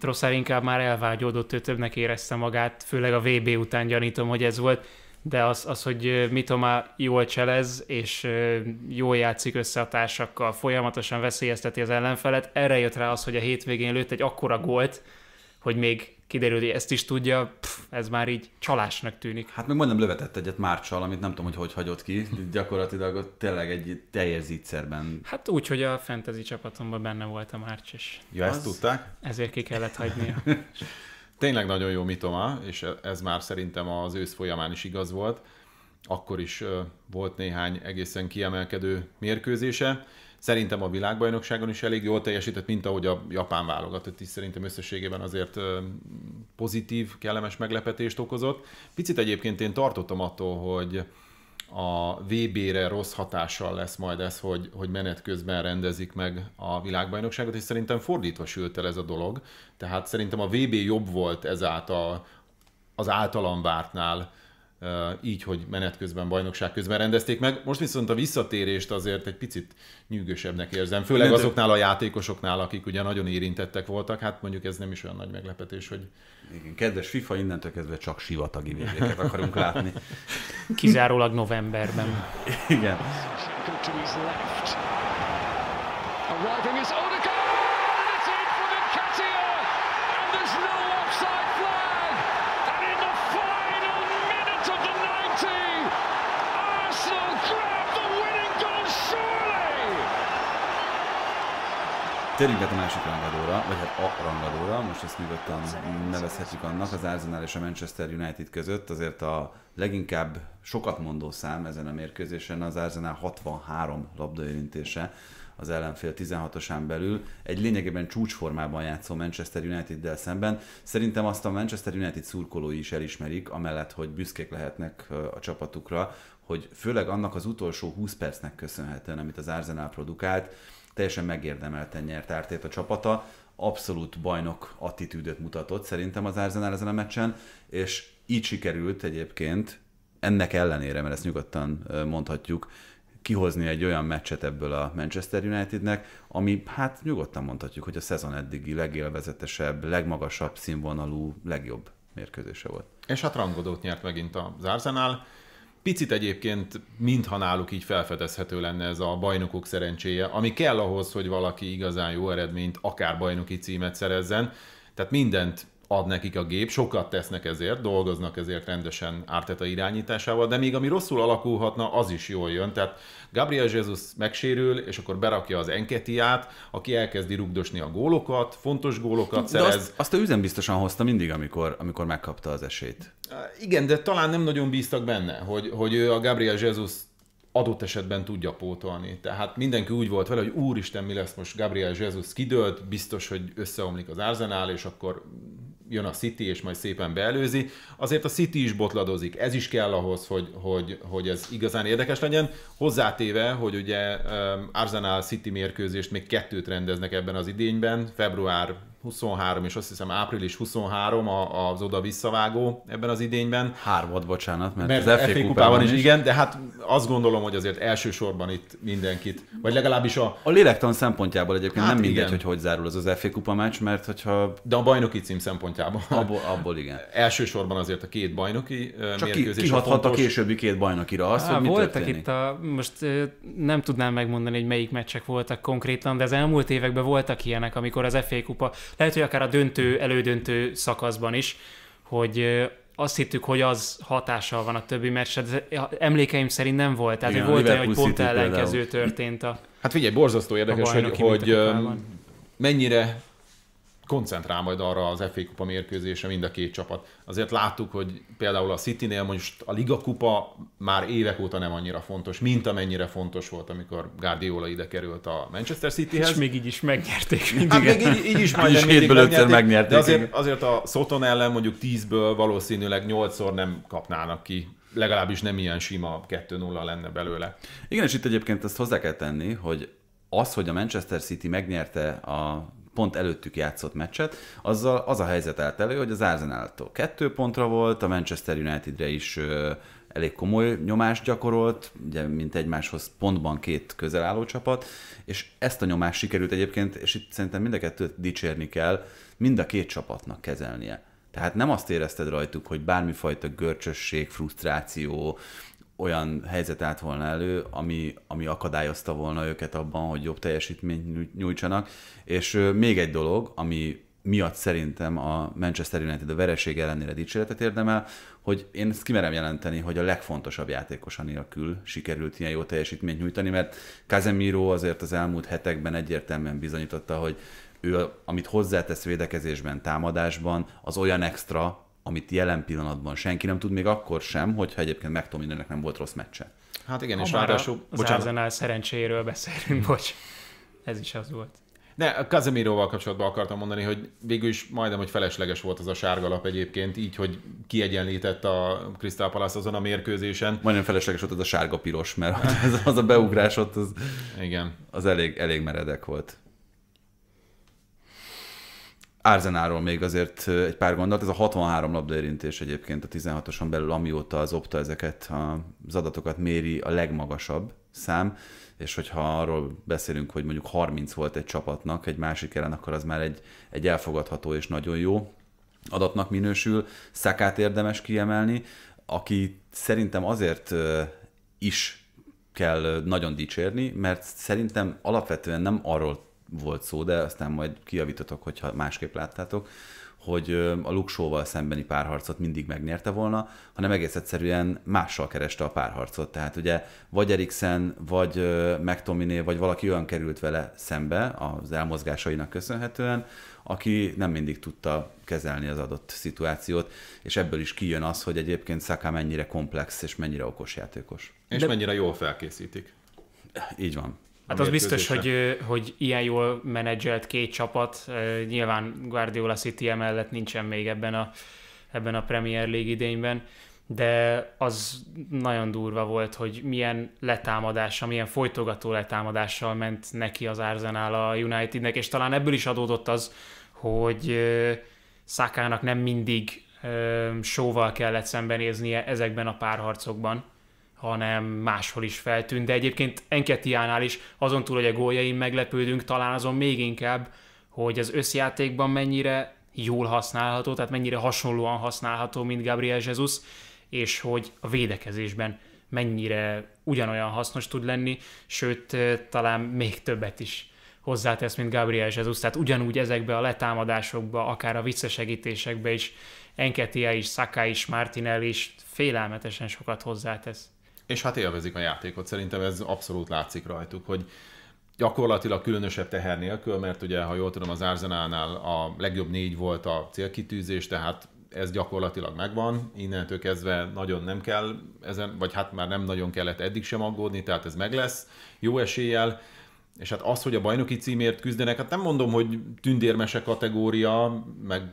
Trosszár inkább már elvágyódott, ő többnek érezte magát, főleg a VB után gyanítom, hogy ez volt, de az, az hogy Mitoma jól cselez, és jól játszik össze a társakkal, folyamatosan veszélyezteti az ellenfelet, erre jött rá az, hogy a hétvégén lőtt egy akkora gólt, hogy még kiderül, hogy ezt is tudja, pff, ez már így csalásnak tűnik. Hát meg majdnem lövetett egyet Márcsal, amit nem tudom, hogy hogy hagyott ki, gyakorlatilag ott tényleg egy teljes zítszerben. Hát úgy, hogy a fantasy csapatomban benne volt a Márcs is. Ja, ezt az... tudták? Ezért ki kellett hagynia. [laughs] tényleg nagyon jó mitoma, és ez már szerintem az ősz folyamán is igaz volt. Akkor is volt néhány egészen kiemelkedő mérkőzése. Szerintem a világbajnokságon is elég jól teljesített, mint ahogy a japán válogatott is szerintem összességében azért pozitív, kellemes meglepetést okozott. Picit egyébként én tartottam attól, hogy a VB-re rossz hatással lesz majd ez, hogy, hogy menet közben rendezik meg a világbajnokságot, és szerintem fordítva sült el ez a dolog. Tehát szerintem a VB jobb volt ezáltal az általam vártnál, így, hogy menet közben, bajnokság közben rendezték meg. Most viszont a visszatérést azért egy picit nyűgösebbnek érzem, főleg azoknál a játékosoknál, akik ugye nagyon érintettek voltak, hát mondjuk ez nem is olyan nagy meglepetés, hogy... Igen, kedves FIFA, innentől kezdve csak sivatagi végéket akarunk látni. [laughs] Kizárólag novemberben. Igen. Térjünk át a másik rangadóra, vagy hát a rangadóra, most ezt nyugodtan nevezhetjük annak, az Arsenal és a Manchester United között azért a leginkább sokat mondó szám ezen a mérkőzésen az Arsenal 63 labdaérintése az ellenfél 16-osán belül. Egy lényegében csúcsformában játszó Manchester United-del szemben. Szerintem azt a Manchester United szurkolói is elismerik, amellett, hogy büszkék lehetnek a csapatukra, hogy főleg annak az utolsó 20 percnek köszönhetően, amit az Arsenal produkált, teljesen megérdemelten nyert ártét a csapata, abszolút bajnok attitűdöt mutatott szerintem az Arsenal ezen a meccsen, és így sikerült egyébként, ennek ellenére, mert ezt nyugodtan mondhatjuk, kihozni egy olyan meccset ebből a Manchester Unitednek, ami hát nyugodtan mondhatjuk, hogy a szezon eddigi legélvezetesebb, legmagasabb színvonalú, legjobb mérkőzése volt. És hát rangodót nyert megint az Arsenal, Picit egyébként, mintha náluk így felfedezhető lenne ez a bajnokok szerencséje, ami kell ahhoz, hogy valaki igazán jó eredményt, akár bajnoki címet szerezzen. Tehát mindent ad nekik a gép, sokat tesznek ezért, dolgoznak ezért rendesen Arteta irányításával, de még ami rosszul alakulhatna, az is jól jön. Tehát Gabriel Jesus megsérül, és akkor berakja az enketiát, aki elkezdi rugdosni a gólokat, fontos gólokat szerez. De azt, azt üzen biztosan hozta mindig, amikor, amikor megkapta az esélyt. Igen, de talán nem nagyon bíztak benne, hogy, hogy ő a Gabriel Jesus adott esetben tudja pótolni. Tehát mindenki úgy volt vele, hogy úristen, mi lesz most Gabriel Jesus kidőlt, biztos, hogy összeomlik az Arsenal, és akkor jön a City, és majd szépen beelőzi. Azért a City is botladozik, ez is kell ahhoz, hogy, hogy, hogy ez igazán érdekes legyen. Hozzátéve, hogy ugye Arsenal City mérkőzést még kettőt rendeznek ebben az idényben, február 23, és azt hiszem április 23 a, az oda visszavágó ebben az idényben. Hármat, bocsánat, mert, mert az FA, kupában, kupában is, is. Igen, de hát azt gondolom, hogy azért elsősorban itt mindenkit, vagy legalábbis a... A lélektan szempontjából egyébként hát nem mindegy, igen. hogy hogy zárul az az FA kupa meccs, mert hogyha... De a bajnoki cím szempontjából. Abból, abból igen. Elsősorban azért a két bajnoki Csak mérkőzés. Csak kihathat a, fontos... a későbbi két bajnokira azt, hogy mi Voltak itt a... Most nem tudnám megmondani, hogy melyik meccsek voltak konkrétan, de az elmúlt években voltak ilyenek, amikor az FA kupa lehet, hogy akár a döntő, elődöntő szakaszban is, hogy azt hittük, hogy az hatással van a többi meccsre, de emlékeim szerint nem volt. Tehát Igen, volt olyan, hogy pont ellenkező például. történt a Hát figyelj, borzasztó érdekes, hogy, hogy mennyire koncentrál majd arra az FA Kupa mérkőzése mind a két csapat. Azért láttuk, hogy például a Citynél most a Liga Kupa már évek óta nem annyira fontos, mint amennyire fontos volt, amikor Guardiola ide került a Manchester Cityhez. És még így is megnyerték mindig. Hát még így, így is majd hétből megnyerték, megnyerték. De azért, azért a Soton ellen mondjuk 10-ből valószínűleg 8-szor nem kapnának ki legalábbis nem ilyen sima 2-0 lenne belőle. Igen, és itt egyébként ezt hozzá kell tenni, hogy az, hogy a Manchester City megnyerte a pont előttük játszott meccset, azzal az a helyzet állt elő, hogy az Arsenal-tól kettő pontra volt, a Manchester Unitedre is elég komoly nyomást gyakorolt, ugye, mint egymáshoz pontban két közelálló csapat, és ezt a nyomást sikerült egyébként, és itt szerintem mind a kettőt dicsérni kell, mind a két csapatnak kezelnie. Tehát nem azt érezted rajtuk, hogy bármifajta görcsösség, frusztráció, olyan helyzet állt volna elő, ami, ami akadályozta volna őket abban, hogy jobb teljesítményt nyújtsanak. És még egy dolog, ami miatt szerintem a Manchester United a vereség ellenére dicséretet érdemel, hogy én ezt kimerem jelenteni, hogy a legfontosabb játékosa nélkül sikerült ilyen jó teljesítményt nyújtani, mert Casemiro azért az elmúlt hetekben egyértelműen bizonyította, hogy ő, amit hozzátesz védekezésben, támadásban, az olyan extra, amit jelen pillanatban senki nem tud, még akkor sem, hogyha egyébként McTominaynek nem volt rossz meccse. Hát igen, és ráadásul... Az bocsánat. Arsenal szerencséről beszélünk, [laughs] bocs. Ez is az volt. De a Kazemiroval kapcsolatban akartam mondani, hogy végül is majdnem, hogy felesleges volt az a sárga lap egyébként, így, hogy kiegyenlített a Crystal Palace azon a mérkőzésen. Majdnem felesleges volt az a sárga-piros, mert az, [laughs] az a beugrás ott az, Igen. az elég, elég meredek volt. Árzenáról még azért egy pár gondolat, ez a 63 labda érintés egyébként a 16-oson belül, amióta az Opta ezeket az adatokat méri, a legmagasabb szám, és hogyha arról beszélünk, hogy mondjuk 30 volt egy csapatnak egy másik ellen, akkor az már egy, egy elfogadható és nagyon jó adatnak minősül. Szakát érdemes kiemelni, aki szerintem azért is kell nagyon dicsérni, mert szerintem alapvetően nem arról volt szó, de aztán majd kiavítotok, hogyha másképp láttátok, hogy a luxóval szembeni párharcot mindig megnyerte volna, hanem egész egyszerűen mással kereste a párharcot. Tehát ugye vagy Eriksen, vagy McTominay, vagy valaki olyan került vele szembe az elmozgásainak köszönhetően, aki nem mindig tudta kezelni az adott szituációt, és ebből is kijön az, hogy egyébként Saka mennyire komplex és mennyire okos játékos. És De... mennyire jól felkészítik. Így van. Hát az biztos, hogy, hogy ilyen jól menedzselt két csapat, nyilván Guardiola City emellett nincsen még ebben a, ebben a Premier League idényben, de az nagyon durva volt, hogy milyen letámadása, milyen folytogató letámadással ment neki az Arsenal a Unitednek, és talán ebből is adódott az, hogy Szákának nem mindig sóval kellett szembenéznie ezekben a párharcokban, hanem máshol is feltűnt, de egyébként Enketiánál is azon túl, hogy a góljaim meglepődünk, talán azon még inkább, hogy az összjátékban mennyire jól használható, tehát mennyire hasonlóan használható, mint Gabriel Jesus, és hogy a védekezésben mennyire ugyanolyan hasznos tud lenni, sőt, eh, talán még többet is hozzátesz, mint Gabriel Jesus, tehát ugyanúgy ezekbe a letámadásokba, akár a visszasegítésekbe is, Enketia is, Saka is, Martinelli is félelmetesen sokat hozzátesz és hát élvezik a játékot. Szerintem ez abszolút látszik rajtuk, hogy gyakorlatilag különösebb teher nélkül, mert ugye, ha jól tudom, az Arzenálnál a legjobb négy volt a célkitűzés, tehát ez gyakorlatilag megvan, innentől kezdve nagyon nem kell ezen, vagy hát már nem nagyon kellett eddig sem aggódni, tehát ez meg lesz jó eséllyel, és hát az, hogy a bajnoki címért küzdenek, hát nem mondom, hogy tündérmese kategória, meg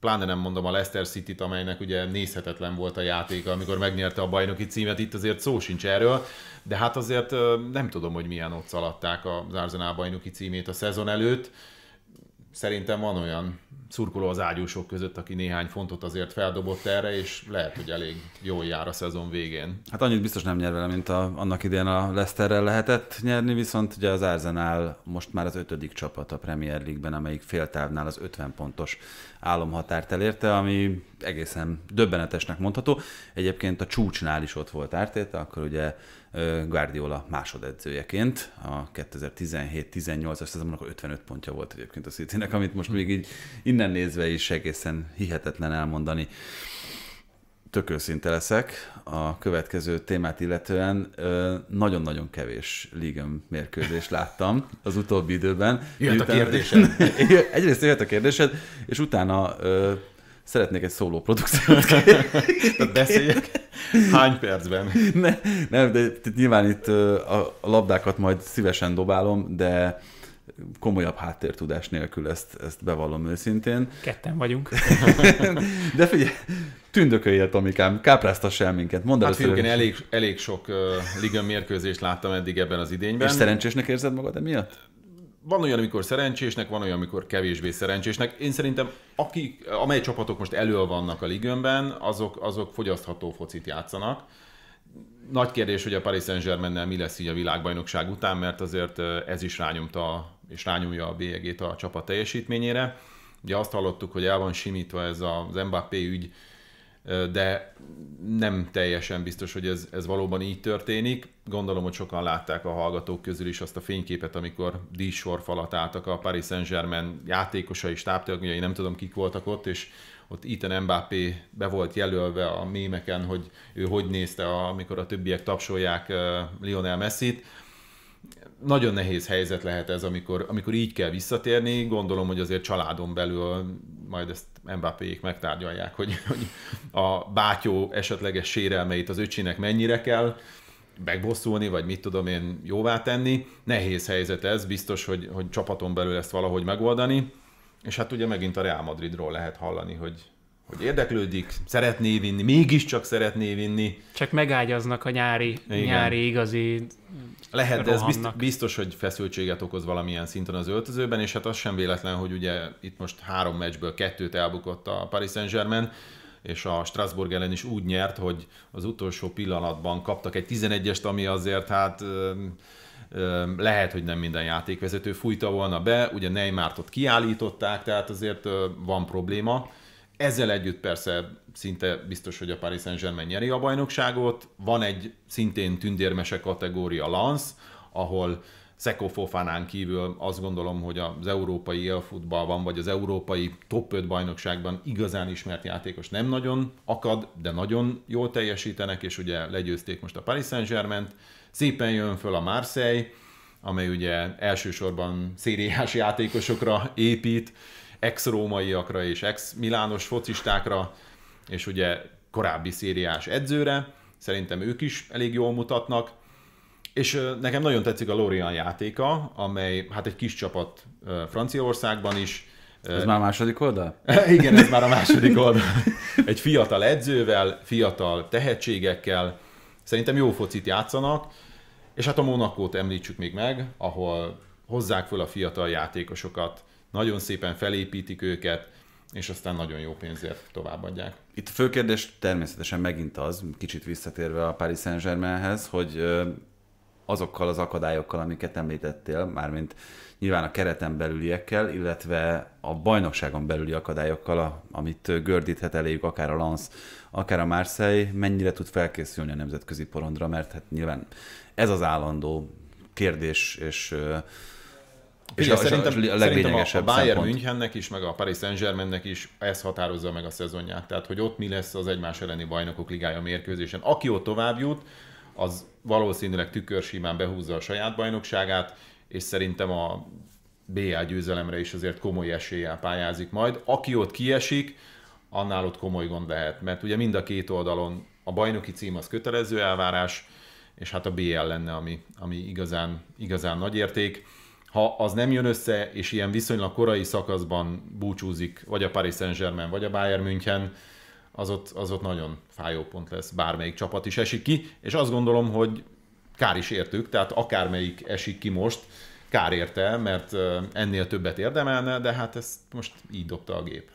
pláne nem mondom a Leicester City-t, amelynek ugye nézhetetlen volt a játéka, amikor megnyerte a bajnoki címet, itt azért szó sincs erről, de hát azért nem tudom, hogy milyen ott szaladták az Arsenal bajnoki címét a szezon előtt, szerintem van olyan szurkoló az ágyúsok között, aki néhány fontot azért feldobott erre, és lehet, hogy elég jól jár a szezon végén. Hát annyit biztos nem nyer vele, mint a, annak idén a Leicesterrel lehetett nyerni, viszont ugye az Arsenal most már az ötödik csapat a Premier League-ben, amelyik féltávnál az 50 pontos álomhatárt elérte, ami egészen döbbenetesnek mondható. Egyébként a csúcsnál is ott volt Ártéta, akkor ugye Guardiola másodedzőjeként a 2017-18-as szezonban, akkor 55 pontja volt egyébként a city amit most még így innen nézve is egészen hihetetlen elmondani. Tök őszinte leszek a következő témát illetően. Nagyon-nagyon kevés Ligam mérkőzést láttam az utóbbi időben. Jött a kérdésed. [laughs] Egyrészt jött a kérdésed, és utána szeretnék egy szóló produkciót [laughs] Tehát beszéljek hány percben? [laughs] Ne, nem, de nyilván itt a labdákat majd szívesen dobálom, de komolyabb háttértudás nélkül ezt, ezt bevallom őszintén. Ketten vagyunk. [laughs] De figyelj, tündököljél, Tomikám, kápráztass el minket. Mondd hát fiúk, én elég, elég sok uh, liga mérkőzést láttam eddig ebben az idényben. És szerencsésnek érzed magad emiatt? van olyan, amikor szerencsésnek, van olyan, amikor kevésbé szerencsésnek. Én szerintem, akik, amely csapatok most elő vannak a ligönben, azok, azok fogyasztható focit játszanak. Nagy kérdés, hogy a Paris Saint-Germain mi lesz így a világbajnokság után, mert azért eh, ez is rányomta és rányomja a bélyegét a csapat teljesítményére. Ugye azt hallottuk, hogy el van simítva ez az Mbappé ügy, de nem teljesen biztos, hogy ez, ez valóban így történik. Gondolom, hogy sokan látták a hallgatók közül is azt a fényképet, amikor falat álltak a Paris Saint-Germain játékosai, stábtagjai, nem tudom kik voltak ott, és ott Ethan Mbappé be volt jelölve a mémeken, hogy ő hogy nézte, amikor a többiek tapsolják Lionel Messi-t nagyon nehéz helyzet lehet ez, amikor, amikor így kell visszatérni. Gondolom, hogy azért családon belül majd ezt Mbappéjék megtárgyalják, hogy, hogy a bátyó esetleges sérelmeit az öcsinek mennyire kell megbosszulni, vagy mit tudom én jóvá tenni. Nehéz helyzet ez, biztos, hogy, hogy csapaton belül ezt valahogy megoldani. És hát ugye megint a Real Madridról lehet hallani, hogy, hogy érdeklődik, szeretné vinni, mégiscsak szeretné vinni. Csak megágyaznak a nyári, Igen. nyári igazi lehet, de ez biztos, biztos, hogy feszültséget okoz valamilyen szinten az öltözőben, és hát az sem véletlen, hogy ugye itt most három meccsből kettőt elbukott a Paris Saint-Germain, és a Strasbourg ellen is úgy nyert, hogy az utolsó pillanatban kaptak egy 11-est, ami azért hát lehet, hogy nem minden játékvezető fújta volna be, ugye Neymart ott kiállították, tehát azért van probléma. Ezzel együtt persze szinte biztos, hogy a Paris Saint-Germain nyeri a bajnokságot. Van egy szintén tündérmese kategória Lance, ahol Szeko Fofánán kívül azt gondolom, hogy az európai élfutballban, vagy az európai top 5 bajnokságban igazán ismert játékos nem nagyon akad, de nagyon jól teljesítenek, és ugye legyőzték most a Paris saint germain -t. Szépen jön föl a Marseille, amely ugye elsősorban szériás játékosokra épít, ex-rómaiakra és ex-milános focistákra, és ugye korábbi szériás edzőre, szerintem ők is elég jól mutatnak, és nekem nagyon tetszik a Lorient játéka, amely hát egy kis csapat Franciaországban is. Ez már a második oldal? [laughs] Igen, ez már a második oldal. Egy fiatal edzővel, fiatal tehetségekkel, szerintem jó focit játszanak, és hát a Monakót említsük még meg, ahol hozzák föl a fiatal játékosokat, nagyon szépen felépítik őket, és aztán nagyon jó pénzért továbbadják. Itt a fő kérdés természetesen megint az, kicsit visszatérve a Paris Saint-Germainhez, hogy azokkal az akadályokkal, amiket említettél, mármint nyilván a kereten belüliekkel, illetve a bajnokságon belüli akadályokkal, amit gördíthet eléjük akár a Lens, akár a Marseille, mennyire tud felkészülni a nemzetközi porondra, mert hát nyilván ez az állandó kérdés és és Igen, a, szerintem, a, a leglényegesebb a, a Bayern szempont. Münchennek is, meg a Paris Saint-Germainnek is ez határozza meg a szezonját. Tehát, hogy ott mi lesz az egymás elleni bajnokok ligája mérkőzésen. Aki ott tovább jut, az valószínűleg tükörsimán behúzza a saját bajnokságát, és szerintem a BL győzelemre is azért komoly eséllyel pályázik majd. Aki ott kiesik, annál ott komoly gond lehet, mert ugye mind a két oldalon a bajnoki cím az kötelező elvárás, és hát a BL lenne, ami, ami igazán, igazán nagy érték ha az nem jön össze, és ilyen viszonylag korai szakaszban búcsúzik, vagy a Paris Saint-Germain, vagy a Bayern München, az ott, az ott nagyon fájó pont lesz, bármelyik csapat is esik ki, és azt gondolom, hogy kár is értük, tehát akármelyik esik ki most, kár érte, mert eh, ennél többet érdemelne, de hát ezt most így dobta a gép.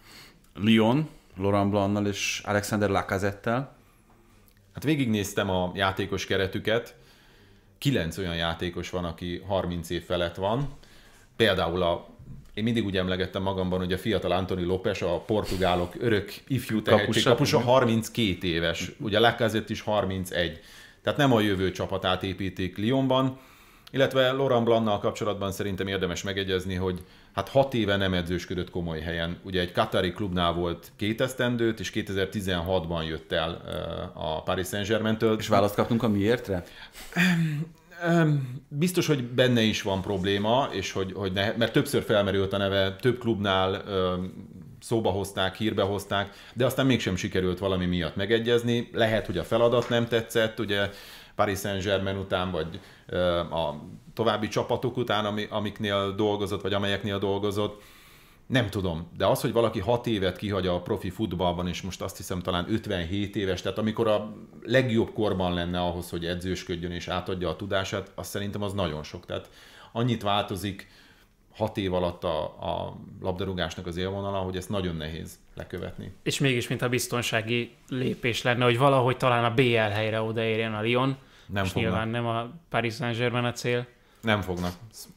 Lyon, Laurent Blannal és Alexander Lacazette-tel. Hát végignéztem a játékos keretüket, kilenc olyan játékos van, aki 30 év felett van. Például a én mindig úgy emlegettem magamban, hogy a fiatal Antoni López, a portugálok örök ifjú tehetség kapusa 32 éves, ugye Lacazette is 31. Tehát nem a jövő csapatát építik Lyonban, illetve Loran Blannal kapcsolatban szerintem érdemes megegyezni, hogy hát hat éve nem edzősködött komoly helyen. Ugye egy katari klubnál volt két esztendőt, és 2016-ban jött el a Paris Saint-Germain-től. És választ kaptunk a miértre? Biztos, hogy benne is van probléma, és hogy, hogy ne, mert többször felmerült a neve, több klubnál szóba hozták, hírbe hozták, de aztán mégsem sikerült valami miatt megegyezni. Lehet, hogy a feladat nem tetszett, ugye Paris Saint-Germain után, vagy a további csapatok után, amiknél dolgozott, vagy amelyeknél dolgozott. Nem tudom, de az, hogy valaki 6 évet kihagy a profi futballban, és most azt hiszem talán 57 éves, tehát amikor a legjobb korban lenne ahhoz, hogy edzősködjön és átadja a tudását, azt szerintem az nagyon sok. Tehát annyit változik 6 év alatt a, a labdarúgásnak az élvonala, hogy ezt nagyon nehéz lekövetni. És mégis, mint a biztonsági lépés lenne, hogy valahogy talán a BL helyre odaérjen a Lyon, nem és fognak. nyilván nem a Paris Saint-Germain a cél. Nem fognak.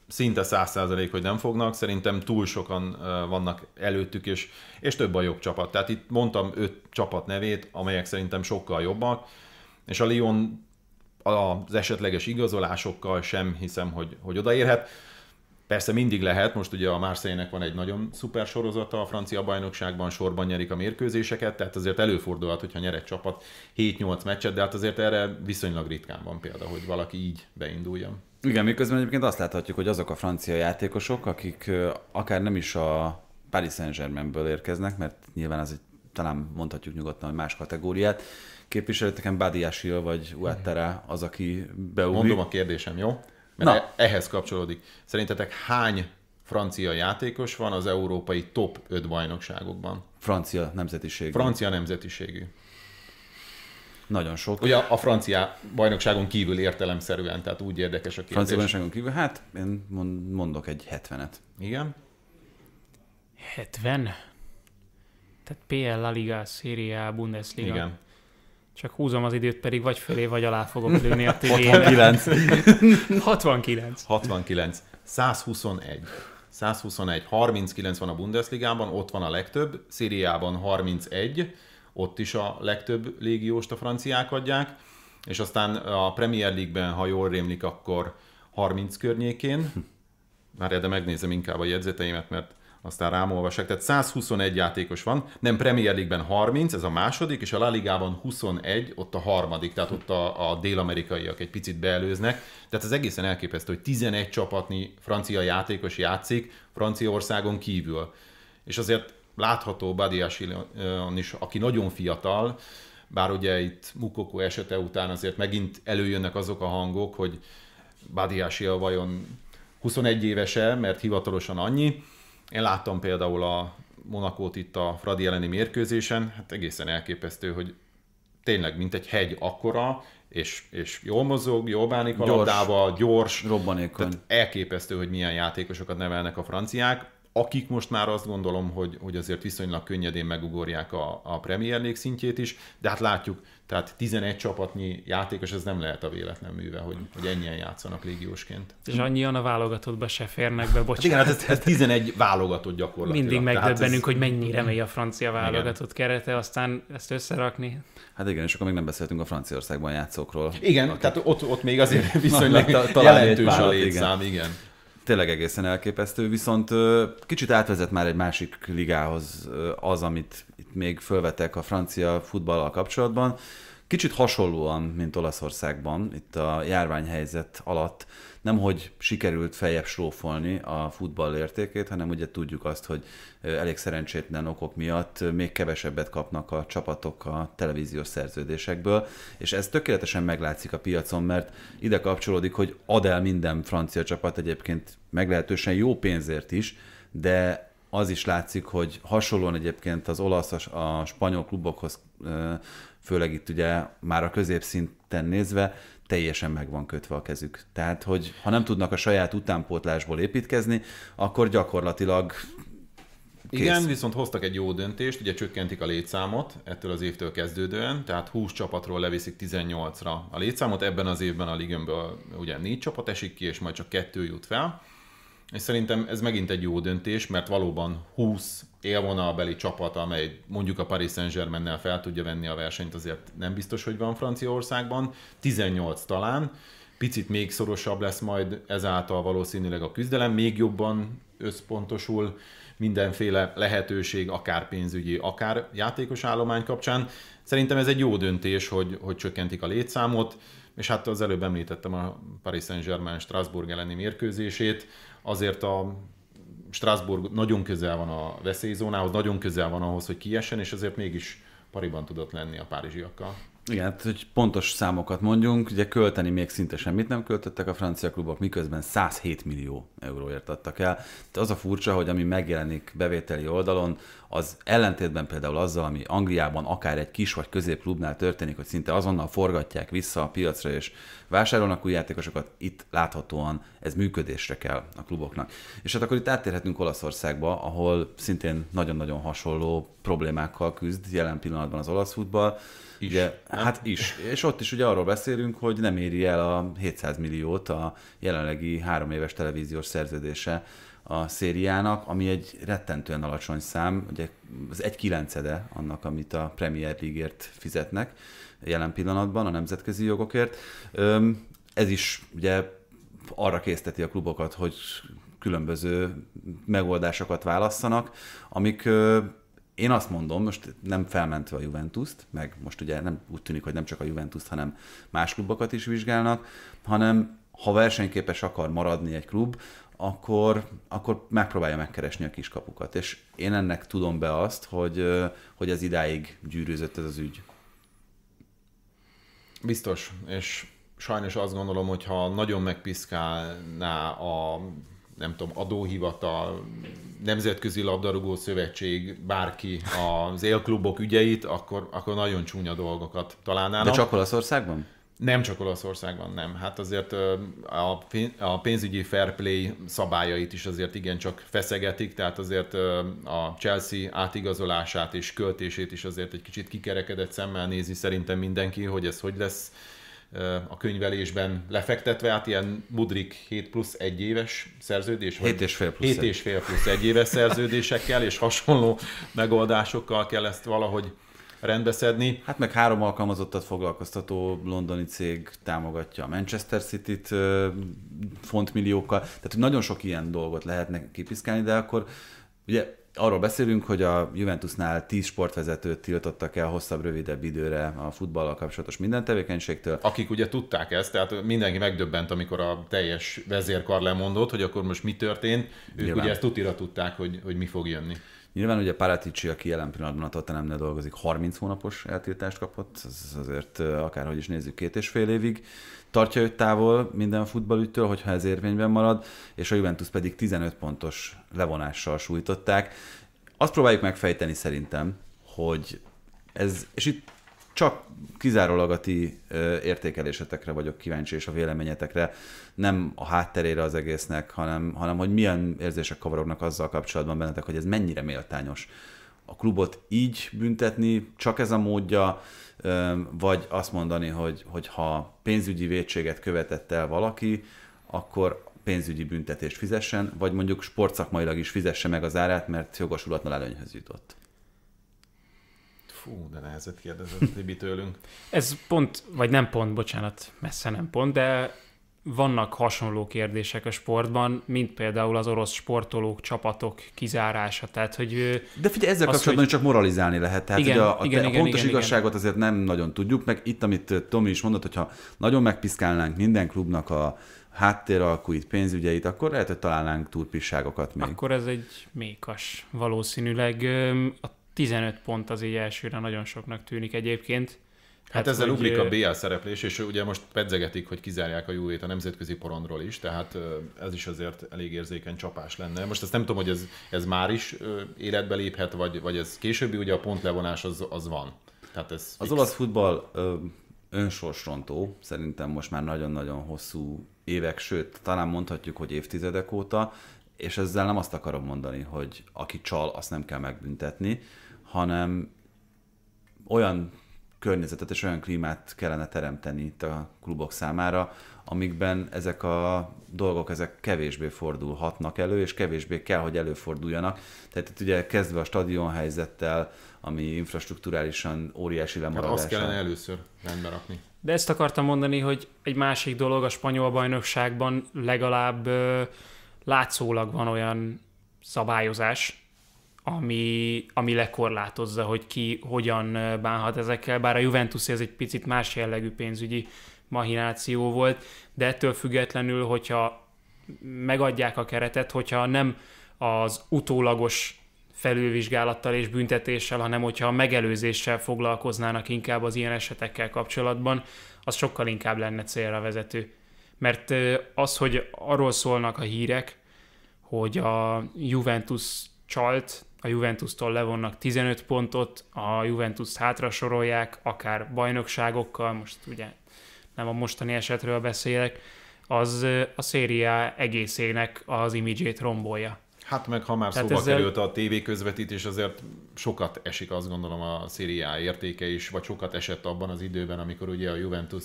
Szinte száz százalék, hogy nem fognak. Szerintem túl sokan vannak előttük, és, és több a jobb csapat. Tehát itt mondtam öt csapat nevét, amelyek szerintem sokkal jobbak, és a Lyon az esetleges igazolásokkal sem hiszem, hogy, hogy odaérhet. Persze mindig lehet, most ugye a marseille van egy nagyon szuper sorozata, a francia bajnokságban sorban nyerik a mérkőzéseket, tehát azért előfordulhat, hogyha nyer egy csapat 7-8 meccset, de hát azért erre viszonylag ritkán van példa, hogy valaki így beinduljon. Igen, miközben egyébként azt láthatjuk, hogy azok a francia játékosok, akik akár nem is a Paris Saint-Germainből érkeznek, mert nyilván az egy, talán mondhatjuk nyugodtan, hogy más kategóriát, képviselőteken Badia Badiásil vagy Uattara az, aki beugrik. Mondom a kérdésem, jó? Mert Na. E- ehhez kapcsolódik. Szerintetek hány francia játékos van az európai top 5 bajnokságokban? Francia nemzetiségű. Francia nemzetiségű. Nagyon sok. Ugye a francia bajnokságon kívül értelemszerűen, tehát úgy érdekes a kérdés. Francia bajnokságon kívül, hát én mondok egy 70-et. Igen. 70? Tehát PL, La Liga, Serie A, Bundesliga. Igen. Csak húzom az időt, pedig vagy fölé, vagy alá fogok lőni a tévére. 69. 69. 69. 121. 121. 39 van a Bundesligában, ott van a legtöbb. Szériában 31, ott is a legtöbb légióst a franciák adják. És aztán a Premier League-ben, ha jól rémlik, akkor 30 környékén. Már de megnézem inkább a jegyzeteimet, mert aztán rámolvasok. Tehát 121 játékos van, nem Premier League-ben 30, ez a második, és a La ban 21, ott a harmadik, tehát ott a, a dél-amerikaiak egy picit beelőznek. Tehát ez egészen elképesztő, hogy 11 csapatnyi francia játékos játszik Franciaországon kívül. És azért látható Badiasilon is, aki nagyon fiatal, bár ugye itt Mukoko esete után azért megint előjönnek azok a hangok, hogy Badiasil vajon 21 évese, mert hivatalosan annyi, én láttam például a Monakót itt a Fradi elleni mérkőzésen, hát egészen elképesztő, hogy tényleg mint egy hegy akkora, és, és jól mozog, jól bánik a gyors, labdával, gyors. Robbanékony. Tehát elképesztő, hogy milyen játékosokat nevelnek a franciák akik most már azt gondolom, hogy, hogy azért viszonylag könnyedén megugorják a, a Premier League szintjét is, de hát látjuk, tehát 11 csapatnyi játékos, ez nem lehet a véletlen műve, hogy, hogy ennyien játszanak légiósként. És annyian a válogatottba se férnek be, hát bocsánat. Igen, hát ez, ez 11 válogatott gyakorlatilag. Mindig megdöbbenünk, ez... hogy mennyire megy a francia válogatott igen. kerete, aztán ezt összerakni. Hát igen, és akkor még nem beszéltünk a Franciaországban játszókról. Igen, akik... tehát ott, ott még azért [laughs] viszonylag Na, jelentős a létszám, igen. igen tényleg egészen elképesztő, viszont kicsit átvezet már egy másik ligához az, amit itt még fölvetek a francia futballal kapcsolatban. Kicsit hasonlóan, mint Olaszországban, itt a járványhelyzet alatt nem hogy sikerült feljebb srófolni a futball értékét, hanem ugye tudjuk azt, hogy elég szerencsétlen okok miatt még kevesebbet kapnak a csapatok a televíziós szerződésekből, és ez tökéletesen meglátszik a piacon, mert ide kapcsolódik, hogy ad el minden francia csapat egyébként meglehetősen jó pénzért is, de az is látszik, hogy hasonlóan egyébként az olasz, a spanyol klubokhoz, főleg itt ugye már a középszinten nézve, teljesen meg van kötve a kezük. Tehát, hogy ha nem tudnak a saját utánpótlásból építkezni, akkor gyakorlatilag Kész. Igen, viszont hoztak egy jó döntést, ugye csökkentik a létszámot ettől az évtől kezdődően, tehát 20 csapatról leviszik 18-ra a létszámot, ebben az évben a ligőmből ugye 4 csapat esik ki, és majd csak kettő jut fel és szerintem ez megint egy jó döntés, mert valóban 20 élvonalbeli csapat, amely mondjuk a Paris saint germain fel tudja venni a versenyt, azért nem biztos, hogy van Franciaországban, 18 talán, picit még szorosabb lesz majd ezáltal valószínűleg a küzdelem, még jobban összpontosul mindenféle lehetőség, akár pénzügyi, akár játékos állomány kapcsán. Szerintem ez egy jó döntés, hogy, hogy csökkentik a létszámot, és hát az előbb említettem a Paris Saint-Germain Strasbourg elleni mérkőzését, azért a Strasbourg nagyon közel van a veszélyzónához, nagyon közel van ahhoz, hogy kiesen, és azért mégis pariban tudott lenni a párizsiakkal. Igen, hát, hogy pontos számokat mondjunk, ugye költeni még szinte semmit nem költöttek a francia klubok, miközben 107 millió euróért adtak el. De az a furcsa, hogy ami megjelenik bevételi oldalon, az ellentétben például azzal, ami Angliában akár egy kis vagy klubnál történik, hogy szinte azonnal forgatják vissza a piacra és vásárolnak új játékosokat, itt láthatóan ez működésre kell a kluboknak. És hát akkor itt áttérhetünk Olaszországba, ahol szintén nagyon-nagyon hasonló problémákkal küzd jelen pillanatban az olasz futball is, ugye, nem? Hát is. És ott is ugye arról beszélünk, hogy nem éri el a 700 milliót a jelenlegi három éves televíziós szerződése a szériának, ami egy rettentően alacsony szám, ugye az egy kilencede annak, amit a Premier League-ért fizetnek jelen pillanatban a nemzetközi jogokért. Ez is ugye arra készteti a klubokat, hogy különböző megoldásokat válasszanak, amik én azt mondom, most nem felmentve a Juventus-t, meg most ugye nem úgy tűnik, hogy nem csak a juventus hanem más klubokat is vizsgálnak, hanem ha versenyképes akar maradni egy klub, akkor, akkor megpróbálja megkeresni a kiskapukat. És én ennek tudom be azt, hogy, hogy ez idáig gyűrűzött ez az ügy. Biztos, és sajnos azt gondolom, hogy ha nagyon megpiszkálná a nem tudom, adóhivatal, Nemzetközi Labdarúgó Szövetség, bárki az élklubok ügyeit, akkor, akkor nagyon csúnya dolgokat találnának. De csak Olaszországban? Nem csak Olaszországban, nem. Hát azért a pénzügyi fair play szabályait is azért igencsak feszegetik, tehát azért a Chelsea átigazolását és költését is azért egy kicsit kikerekedett szemmel nézi szerintem mindenki, hogy ez hogy lesz a könyvelésben lefektetve, hát ilyen Mudrik 7 plusz 1 éves szerződés, 7 és fél plusz 7 és fél plusz 1 éves szerződésekkel és hasonló megoldásokkal kell ezt valahogy rendbeszedni. Hát meg három alkalmazottat foglalkoztató londoni cég támogatja a Manchester City-t fontmilliókkal, tehát nagyon sok ilyen dolgot lehetne kipiszkálni, de akkor ugye arról beszélünk, hogy a Juventusnál 10 sportvezetőt tiltottak el hosszabb, rövidebb időre a futballal kapcsolatos minden tevékenységtől. Akik ugye tudták ezt, tehát mindenki megdöbbent, amikor a teljes vezérkar lemondott, hogy akkor most mi történt. Ők Nyilván. ugye ezt tutira tudták, hogy, hogy mi fog jönni. Nyilván ugye Paratici, aki jelen pillanatban a ne dolgozik, 30 hónapos eltiltást kapott, ez azért akárhogy is nézzük, két és fél évig tartja őt távol minden futballüttől, hogyha ez érvényben marad, és a Juventus pedig 15 pontos levonással sújtották. Azt próbáljuk megfejteni szerintem, hogy ez, és itt csak kizárólag a ti értékelésetekre vagyok kíváncsi, és a véleményetekre, nem a hátterére az egésznek, hanem, hanem hogy milyen érzések kavarognak azzal kapcsolatban bennetek, hogy ez mennyire méltányos. A klubot így büntetni, csak ez a módja, vagy azt mondani, hogy, hogy ha pénzügyi vétséget követett el valaki, akkor pénzügyi büntetést fizessen, vagy mondjuk sportszakmailag is fizesse meg az árát, mert jogosulatlan előnyhöz jutott. Fú, de nehezett kérdezett Tibi tőlünk. Ez pont, vagy nem pont, bocsánat, messze nem pont, de vannak hasonló kérdések a sportban, mint például az orosz sportolók, csapatok kizárása. Tehát, hogy De figyelj, ezzel az, kapcsolatban hogy... csak moralizálni lehet. Tehát igen, ugye a, igen, a, pontos igen, igazságot igen. azért nem nagyon tudjuk, meg itt, amit Tomi is mondott, hogyha nagyon megpiszkálnánk minden klubnak a háttér pénzügyeit, akkor lehet, hogy találnánk turpisságokat még. Akkor ez egy mékas valószínűleg. A 15 pont az így elsőre nagyon soknak tűnik egyébként. Hát, hát ezzel ugrik a BL szereplés, és ugye most pedzegetik, hogy kizárják a jóét a nemzetközi porondról is, tehát ez is azért elég érzékeny csapás lenne. Most ezt nem tudom, hogy ez, ez már is életbe léphet, vagy, vagy ez későbbi, ugye a pontlevonás az, az van. Tehát ez az olasz futball önsorsrontó, szerintem most már nagyon-nagyon hosszú évek, sőt, talán mondhatjuk, hogy évtizedek óta, és ezzel nem azt akarom mondani, hogy aki csal, azt nem kell megbüntetni, hanem olyan környezetet és olyan klímát kellene teremteni itt a klubok számára, amikben ezek a dolgok ezek kevésbé fordulhatnak elő, és kevésbé kell, hogy előforduljanak. Tehát itt ugye kezdve a stadion helyzettel, ami infrastruktúrálisan óriási lemaradása. Hát azt kellene először rendbe rakni. De ezt akartam mondani, hogy egy másik dolog a spanyol bajnokságban legalább ö, látszólag van olyan szabályozás, ami, ami lekorlátozza, hogy ki hogyan bánhat ezekkel, bár a Juventus ez egy picit más jellegű pénzügyi mahináció volt, de ettől függetlenül, hogyha megadják a keretet, hogyha nem az utólagos felülvizsgálattal és büntetéssel, hanem hogyha a megelőzéssel foglalkoznának inkább az ilyen esetekkel kapcsolatban, az sokkal inkább lenne célra vezető. Mert az, hogy arról szólnak a hírek, hogy a Juventus csalt, a Juventus-tól levonnak 15 pontot, a Juventus hátra sorolják, akár bajnokságokkal, most ugye nem a mostani esetről beszélek, az a szériá egészének az imidzsét rombolja. Hát meg ha már Tehát szóba ezzel... került a TV közvetítés, azért sokat esik azt gondolom a szériá értéke is, vagy sokat esett abban az időben, amikor ugye a Juventus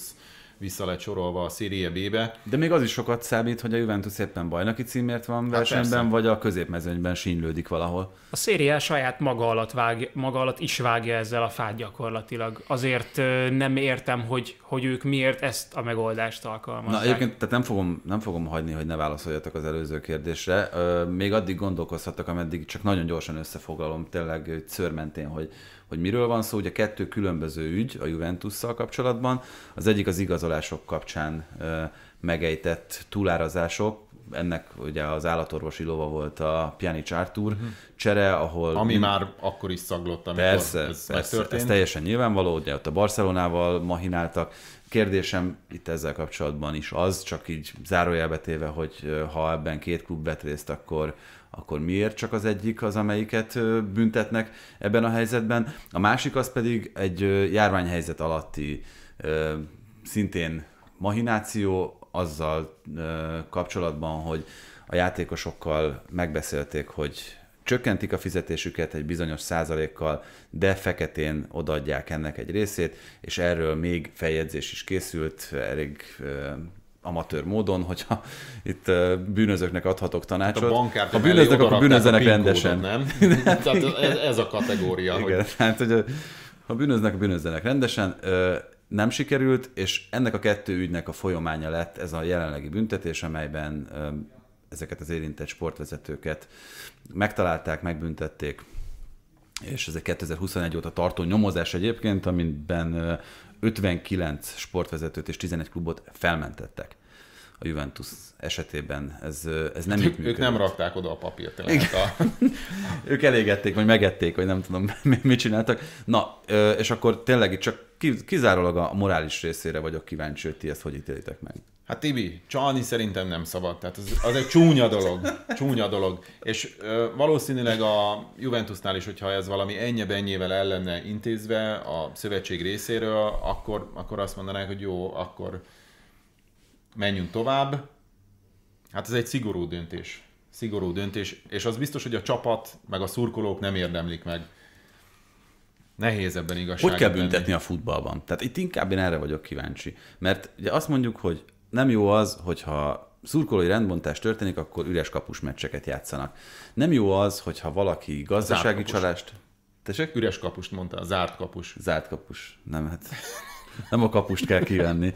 vissza lett sorolva a Serie B-be. De még az is sokat számít, hogy a Juventus éppen bajnoki címért van hát versenyben, hát vagy a középmezőnyben sínlődik valahol. A Serie saját maga alatt, vág, maga alatt is vágja ezzel a fát gyakorlatilag. Azért nem értem, hogy, hogy ők miért ezt a megoldást alkalmazzák. Na egyébként tehát nem fogom, nem fogom hagyni, hogy ne válaszoljatok az előző kérdésre. Még addig gondolkozhatok, ameddig csak nagyon gyorsan összefoglalom tényleg szörmentén, hogy hogy miről van szó. Ugye kettő különböző ügy a Juventus-szal kapcsolatban. Az egyik az igazolások kapcsán megejtett túlárazások, ennek ugye az állatorvosi lova volt a Pjanic Artur uh-huh. Mhm. csere, ahol... Ami már akkor is szaglott, amikor persze, ez persze, ez teljesen nyilvánvaló, ugye ott a Barcelonával mahináltak. Kérdésem itt ezzel kapcsolatban is az, csak így zárójelbetéve, hogy ha ebben két klub vett részt, akkor akkor miért csak az egyik az, amelyiket büntetnek ebben a helyzetben? A másik az pedig egy járványhelyzet alatti szintén mahináció azzal kapcsolatban, hogy a játékosokkal megbeszélték, hogy csökkentik a fizetésüket egy bizonyos százalékkal, de feketén odaadják ennek egy részét, és erről még feljegyzés is készült, elég amatőr módon, hogyha itt bűnözőknek adhatok tanácsot. Hát a bankár, ha bűnöznek, akkor bűnözzenek rendesen. Nem? [laughs] Tehát ez, a kategória. Igen, hogy... hát, hogy ha bűnöznek, bűnözzenek rendesen. Nem sikerült, és ennek a kettő ügynek a folyamánya lett ez a jelenlegi büntetés, amelyben ezeket az érintett sportvezetőket megtalálták, megbüntették, és ez egy 2021 óta tartó nyomozás egyébként, amiben 59 sportvezetőt és 11 klubot felmentettek a Juventus esetében ez, ez nem hát, Ők nem rakták oda a papírt. A... [laughs] ők elégették, vagy megették, vagy nem tudom, [laughs] mit csináltak. Na, és akkor tényleg csak kizárólag a morális részére vagyok kíváncsi, hogy ti ezt hogy ítélitek meg. Hát Tibi, csalni szerintem nem szabad, tehát az, az egy csúnya dolog, csúnya dolog. És ö, valószínűleg a Juventusnál is, hogyha ez valami ennyi-ennyivel el lenne intézve a szövetség részéről, akkor, akkor azt mondanák, hogy jó, akkor menjünk tovább. Hát ez egy szigorú döntés. Szigorú döntés, és az biztos, hogy a csapat meg a szurkolók nem érdemlik meg. Nehéz ebben igazság. Hogy kell büntetni a futballban? Tehát itt inkább én erre vagyok kíváncsi. Mert ugye azt mondjuk, hogy nem jó az, hogyha szurkolói rendbontás történik, akkor üres kapus meccseket játszanak. Nem jó az, hogyha valaki gazdasági csalást... Tessék? Üres kapust mondta, zárt kapus. Zárt kapus. Nem, hát nem a kapust kell kivenni.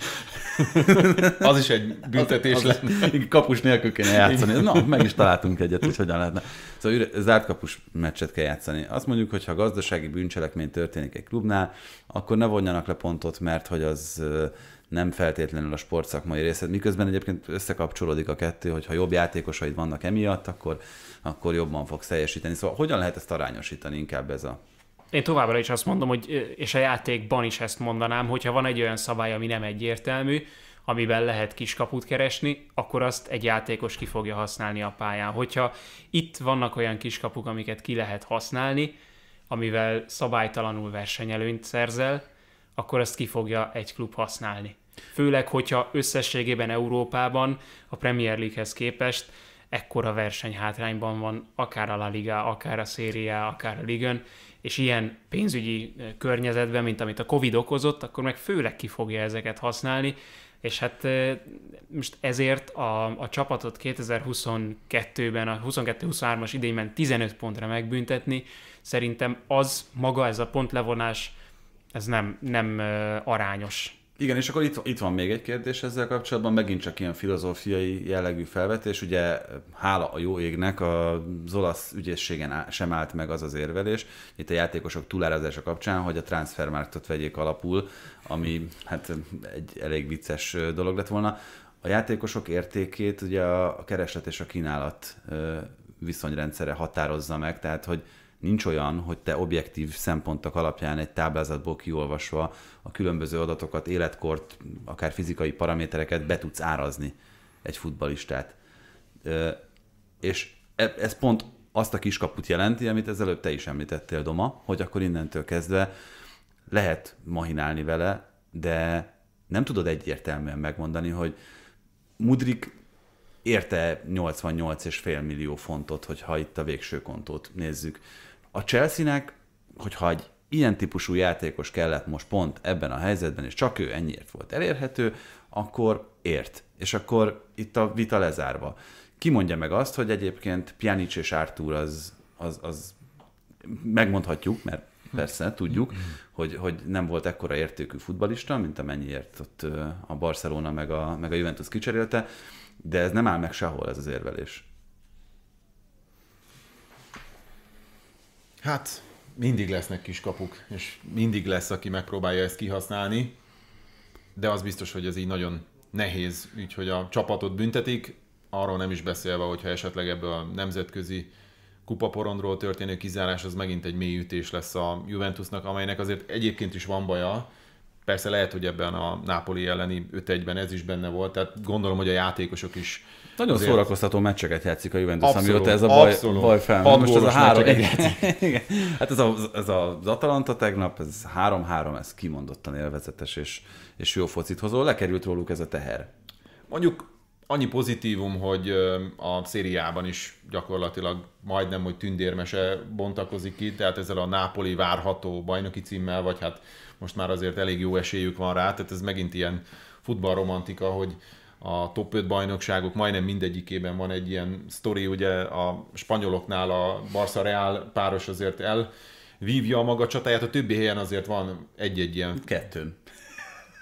az is egy büntetés lenne. Kapus nélkül kéne játszani. Na, meg is találtunk egyet, hogy hogyan lehetne. Szóval üre, zárt kapus meccset kell játszani. Azt mondjuk, hogy ha gazdasági bűncselekmény történik egy klubnál, akkor ne vonjanak le pontot, mert hogy az nem feltétlenül a sportszakmai részed, miközben egyébként összekapcsolódik a kettő, hogy ha jobb játékosaid vannak emiatt, akkor, akkor jobban fogsz teljesíteni. Szóval hogyan lehet ezt arányosítani inkább ez a én továbbra is azt mondom, hogy, és a játékban is ezt mondanám, hogyha van egy olyan szabály, ami nem egyértelmű, amiben lehet kiskaput keresni, akkor azt egy játékos ki fogja használni a pályán. Hogyha itt vannak olyan kiskapuk, amiket ki lehet használni, amivel szabálytalanul versenyelőnyt szerzel, akkor ezt ki fogja egy klub használni. Főleg, hogyha összességében Európában a Premier Leaguehez képest ekkora versenyhátrányban van, akár a La Liga, akár a Serie akár a Ligön, és ilyen pénzügyi eh, környezetben, mint amit a Covid okozott, akkor meg főleg ki fogja ezeket használni, és hát eh, most ezért a, a csapatot 2022-ben, a 22-23-as idényben 15 pontra megbüntetni, szerintem az maga ez a pontlevonás ez nem, nem arányos. Igen, és akkor itt, itt van még egy kérdés ezzel kapcsolatban, megint csak ilyen filozófiai jellegű felvetés. Ugye hála a jó égnek az olasz ügyészségen sem állt meg az az érvelés, itt a játékosok túlárazása kapcsán, hogy a transfermarktot vegyék alapul, ami hát egy elég vicces dolog lett volna. A játékosok értékét ugye a kereslet és a kínálat viszonyrendszere határozza meg, tehát hogy Nincs olyan, hogy te objektív szempontok alapján egy táblázatból kiolvasva a különböző adatokat, életkort, akár fizikai paramétereket be tudsz árazni egy futbalistát. És e, ez pont azt a kiskaput jelenti, amit ezelőtt te is említettél, Doma, hogy akkor innentől kezdve lehet mahinálni vele, de nem tudod egyértelműen megmondani, hogy Mudrik érte 88,5 millió fontot, hogyha itt a végső kontót nézzük. A Chelsea-nek, hogyha egy ilyen típusú játékos kellett most pont ebben a helyzetben, és csak ő ennyiért volt elérhető, akkor ért. És akkor itt a vita lezárva. Ki mondja meg azt, hogy egyébként Pjanic és Artur az, az, az megmondhatjuk, mert persze tudjuk, hogy, hogy nem volt ekkora értékű futbalista, mint amennyiért ott a Barcelona meg a, meg a Juventus kicserélte, de ez nem áll meg sehol ez az érvelés. Hát mindig lesznek kiskapuk, és mindig lesz, aki megpróbálja ezt kihasználni, de az biztos, hogy ez így nagyon nehéz, úgyhogy a csapatot büntetik, arról nem is beszélve, hogyha esetleg ebből a nemzetközi kupaporondról történő kizárás, az megint egy mély ütés lesz a Juventusnak, amelynek azért egyébként is van baja, Persze lehet, hogy ebben a Napoli elleni 5 1 ez is benne volt, tehát gondolom, hogy a játékosok is nagyon azért... szórakoztató meccseket játszik a Juventus, abszolút, amióta ez a baj, abszolút. baj fel. Most ez a három, igen, [laughs] igen. Hát ez, a, ez az Atalanta tegnap, ez 3-3, ez kimondottan élvezetes és, és jó focit hozó. Lekerült róluk ez a teher. Mondjuk annyi pozitívum, hogy a szériában is gyakorlatilag majdnem, hogy tündérmese bontakozik ki, tehát ezzel a Nápoli várható bajnoki címmel, vagy hát most már azért elég jó esélyük van rá, tehát ez megint ilyen futballromantika, hogy a top 5 bajnokságok majdnem mindegyikében van egy ilyen sztori, ugye a spanyoloknál a Barca Real páros azért elvívja a maga csatáját, a többi helyen azért van egy-egy ilyen... Kettőn.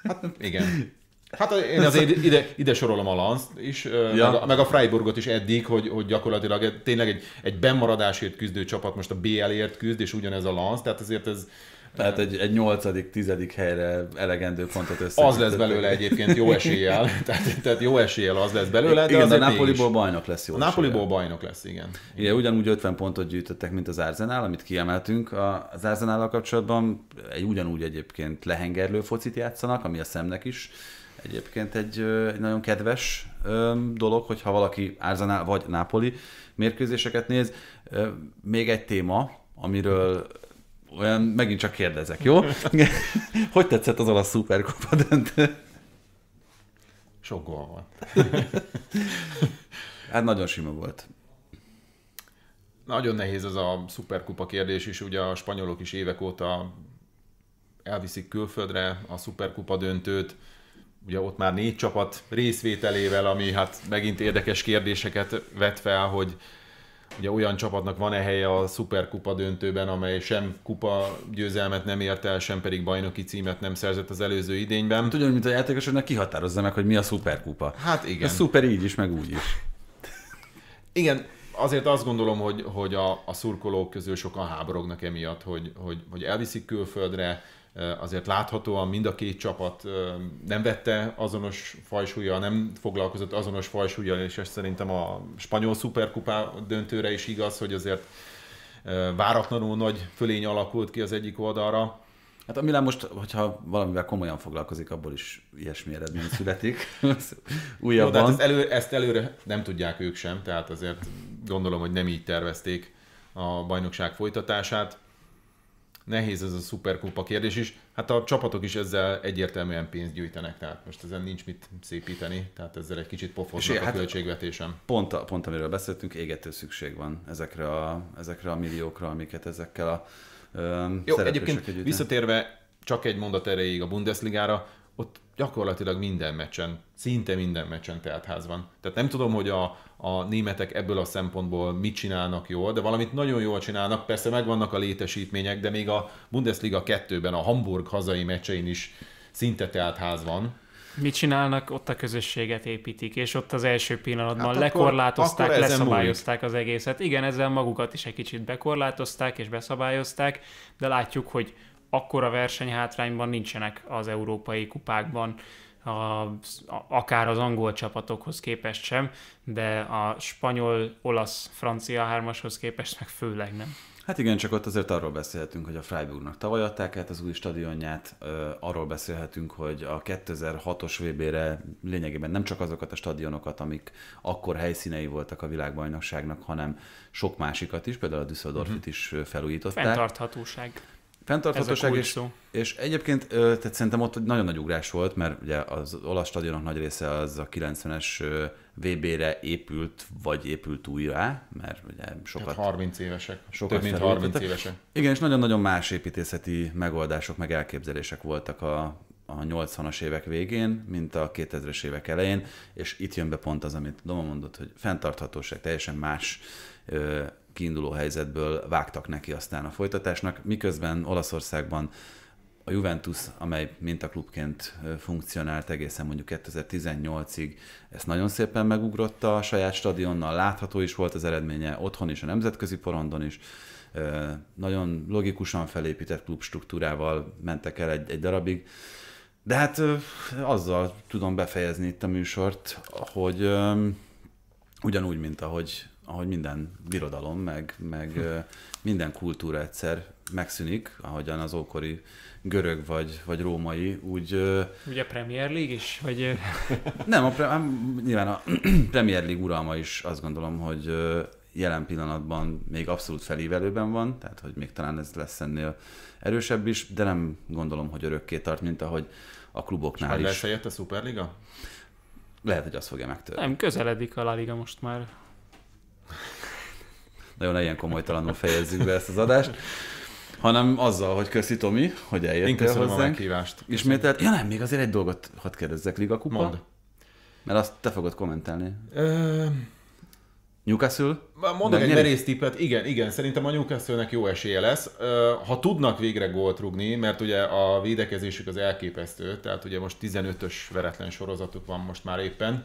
Hát igen. Hát én azért ide, ide sorolom a Lanszt is, ja. meg, a, meg a Freiburgot is eddig, hogy, hogy gyakorlatilag tényleg egy, egy bemaradásért küzdő csapat most a BL-ért küzd, és ugyanez a Lansz, tehát azért ez tehát egy, egy nyolcadik, tizedik helyre elegendő pontot össze. Az lesz belőle egyébként jó eséllyel. [laughs] tehát, tehát jó eséllyel az lesz belőle. De igen, de a Napoliból bajnok lesz jó. A Napoliból bajnok lesz, igen. Igen, ugyanúgy 50 pontot gyűjtöttek, mint az Arsenal, amit kiemeltünk. Az Arsenal kapcsolatban egy ugyanúgy egyébként lehengerlő focit játszanak, ami a szemnek is egyébként egy, egy nagyon kedves dolog, hogyha valaki Arsenal vagy Napoli mérkőzéseket néz. Még egy téma, amiről olyan, megint csak kérdezek, jó? [laughs] Hogy tetszett az olasz szuperkupa döntő? Sok gól volt. [laughs] hát nagyon sima volt. Nagyon nehéz ez a szuperkupa kérdés is, ugye a spanyolok is évek óta elviszik külföldre a szuperkupa döntőt, ugye ott már négy csapat részvételével, ami hát megint érdekes kérdéseket vet fel, hogy Ugye olyan csapatnak van-e helye a szuperkupa döntőben, amely sem kupa győzelmet nem ért el, sem pedig bajnoki címet nem szerzett az előző idényben. Tudom, mint a játékosoknak kihatározza meg, hogy mi a szuperkupa. Hát igen. A szuper így is, meg úgy is. Igen, azért azt gondolom, hogy, hogy a, a szurkolók közül sokan háborognak emiatt, hogy, hogy, hogy elviszik külföldre, azért láthatóan mind a két csapat nem vette azonos fajsúlya, nem foglalkozott azonos fajsúlya, és ez szerintem a spanyol szuperkupa döntőre is igaz, hogy azért váratlanul nagy fölény alakult ki az egyik oldalra. Hát a Milán most, hogyha valamivel komolyan foglalkozik, abból is ilyesmi eredmény születik. [laughs] Újabban. Jó, hát ezt, elő, ezt előre nem tudják ők sem, tehát azért gondolom, hogy nem így tervezték a bajnokság folytatását nehéz ez a szuperkupa kérdés is. Hát a csapatok is ezzel egyértelműen pénzt gyűjtenek, tehát most ezen nincs mit szépíteni, tehát ezzel egy kicsit pofoznak a hát költségvetésem. Pont, a, pont amiről beszéltünk, égető szükség van ezekre a, ezekre a milliókra, amiket ezekkel a um, Jó, egyébként együtt. visszatérve csak egy mondat erejéig a Bundesligára, ott gyakorlatilag minden meccsen, szinte minden meccsen teltház van. Tehát nem tudom, hogy a, a németek ebből a szempontból mit csinálnak jól, de valamit nagyon jól csinálnak, persze megvannak a létesítmények, de még a Bundesliga 2-ben, a Hamburg hazai meccsein is szinte telt ház van. Mit csinálnak? Ott a közösséget építik, és ott az első pillanatban hát akkor, lekorlátozták, akkor leszabályozták múlik. az egészet. Igen, ezzel magukat is egy kicsit bekorlátozták és beszabályozták, de látjuk, hogy akkora versenyhátrányban nincsenek az európai kupákban a, akár az angol csapatokhoz képest sem, de a spanyol, olasz, francia hármashoz képest meg főleg nem. Hát igen, csak ott azért arról beszélhetünk, hogy a Freiburgnak tavaly adták át az új stadionját, arról beszélhetünk, hogy a 2006-os VB-re lényegében nem csak azokat a stadionokat, amik akkor helyszínei voltak a világbajnokságnak, hanem sok másikat is, például a Düsseldorfit uh-huh. is felújították. Fentarthatóság. Fenntarthatóság, és, szó. és egyébként tehát szerintem ott nagyon nagy ugrás volt, mert ugye az olasz stadionok nagy része az a 90-es VB-re épült, vagy épült újra, mert ugye sokat... Tehát 30 évesek, sokat több mint 30 tehát, évesek. Igen, és nagyon-nagyon más építészeti megoldások, meg elképzelések voltak a, a 80-as évek végén, mint a 2000-es évek elején, és itt jön be pont az, amit Doma mondott, hogy fenntarthatóság, teljesen más ö, kiinduló helyzetből vágtak neki aztán a folytatásnak, miközben Olaszországban a Juventus, amely mintaklubként funkcionált egészen mondjuk 2018-ig, ezt nagyon szépen megugrotta a saját stadionnal, látható is volt az eredménye otthon is, a nemzetközi porondon is, nagyon logikusan felépített klubstruktúrával mentek el egy, egy darabig, de hát azzal tudom befejezni itt a műsort, hogy ugyanúgy, mint ahogy ahogy minden birodalom, meg, meg minden kultúra egyszer megszűnik, ahogyan az ókori görög vagy, vagy római, úgy... Ugye a Premier League is? Vagy... [laughs] Nem, a pre, hát nyilván a [clears throat] Premier League uralma is azt gondolom, hogy jelen pillanatban még abszolút felívelőben van, tehát hogy még talán ez lesz ennél erősebb is, de nem gondolom, hogy örökké tart, mint ahogy a kluboknál És is. És a Superliga? Lehet, hogy az fogja megtörni. Nem, közeledik a La Liga most már nagyon ne ilyen komolytalanul fejezzük be ezt az adást hanem azzal, hogy köszi Tomi, hogy eljöttél Én köszönöm hozzánk. a meghívást. Ismételt, ja nem, még azért egy dolgot hadd kérdezzek, Liga Kupa. Mond. Mert azt te fogod kommentálni. Ö... Newcastle? Mondok egy merész tippet, igen, igen, szerintem a Newcastle-nek jó esélye lesz. Ha tudnak végre gólt rugni, mert ugye a védekezésük az elképesztő, tehát ugye most 15-ös veretlen sorozatuk van most már éppen,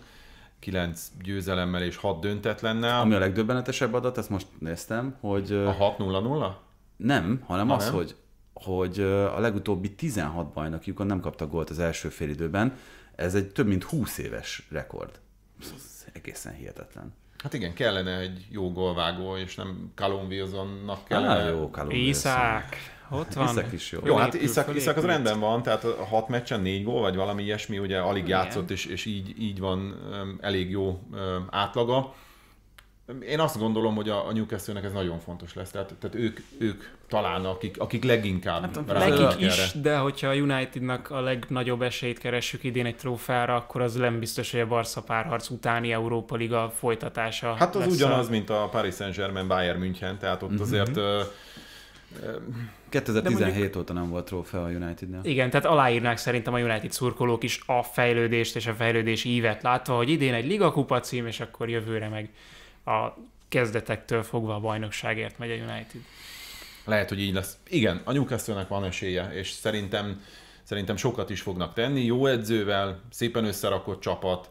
9 győzelemmel és 6 döntetlennel. Ami a legdöbbenetesebb adat, ezt most néztem, hogy... A 6-0-0? Nem, hanem ha az, nem? hogy hogy a legutóbbi 16 bajnokjukon nem kaptak gólt az első félidőben. Ez egy több mint 20 éves rekord. Ez egészen hihetetlen. Hát igen, kellene egy jó golvágó, és nem Callum Wilsonnak kellene. Hát, jó, Callum Iszák. Ott van. Iszak is jó. Jó, hát Iszak, Iszak az rendben van, tehát a hat meccsen négy gól, vagy valami ilyesmi, ugye alig igen. játszott, és, és így, így van um, elég jó um, átlaga én azt gondolom, hogy a, Newcastle-nek ez nagyon fontos lesz. Tehát, tehát ők, ők talán, akik, akik leginkább hát, Nekik is, de hogyha a Unitednak a legnagyobb esélyt keresjük idén egy trófára, akkor az nem biztos, hogy a Barca párharc utáni Európa Liga folytatása Hát az ugyanaz, a... mint a Paris Saint-Germain Bayern München, tehát ott mm-hmm. azért... Uh, 2017 mondjuk, óta nem volt trófea a Unitednél. Igen, tehát aláírnák szerintem a United szurkolók is a fejlődést és a fejlődés ívet látva, hogy idén egy Liga kupa cím, és akkor jövőre meg a kezdetektől fogva a bajnokságért megy a United. Lehet, hogy így lesz. Igen, a Newcastle-nek van esélye, és szerintem, szerintem sokat is fognak tenni. Jó edzővel, szépen összerakott csapat,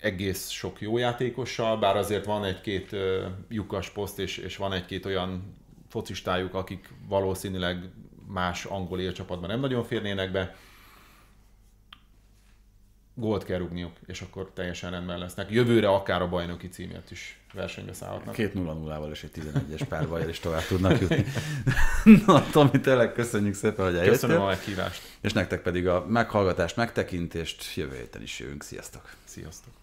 egész sok jó játékossal, bár azért van egy-két uh, lyukas poszt, és, és van egy-két olyan focistájuk, akik valószínűleg más angol élcsapatban nem nagyon férnének be gólt kell rúgniuk, és akkor teljesen rendben lesznek. Jövőre akár a bajnoki címért is versenybe szállhatnak. Két 0 0 val és egy 11-es párbajjal is tovább tudnak jutni. [laughs] Na, Tomi, tényleg köszönjük szépen, hogy eljöttél. Köszönöm a meghívást. És nektek pedig a meghallgatást, megtekintést jövő héten is jövünk. Sziasztok! Sziasztok!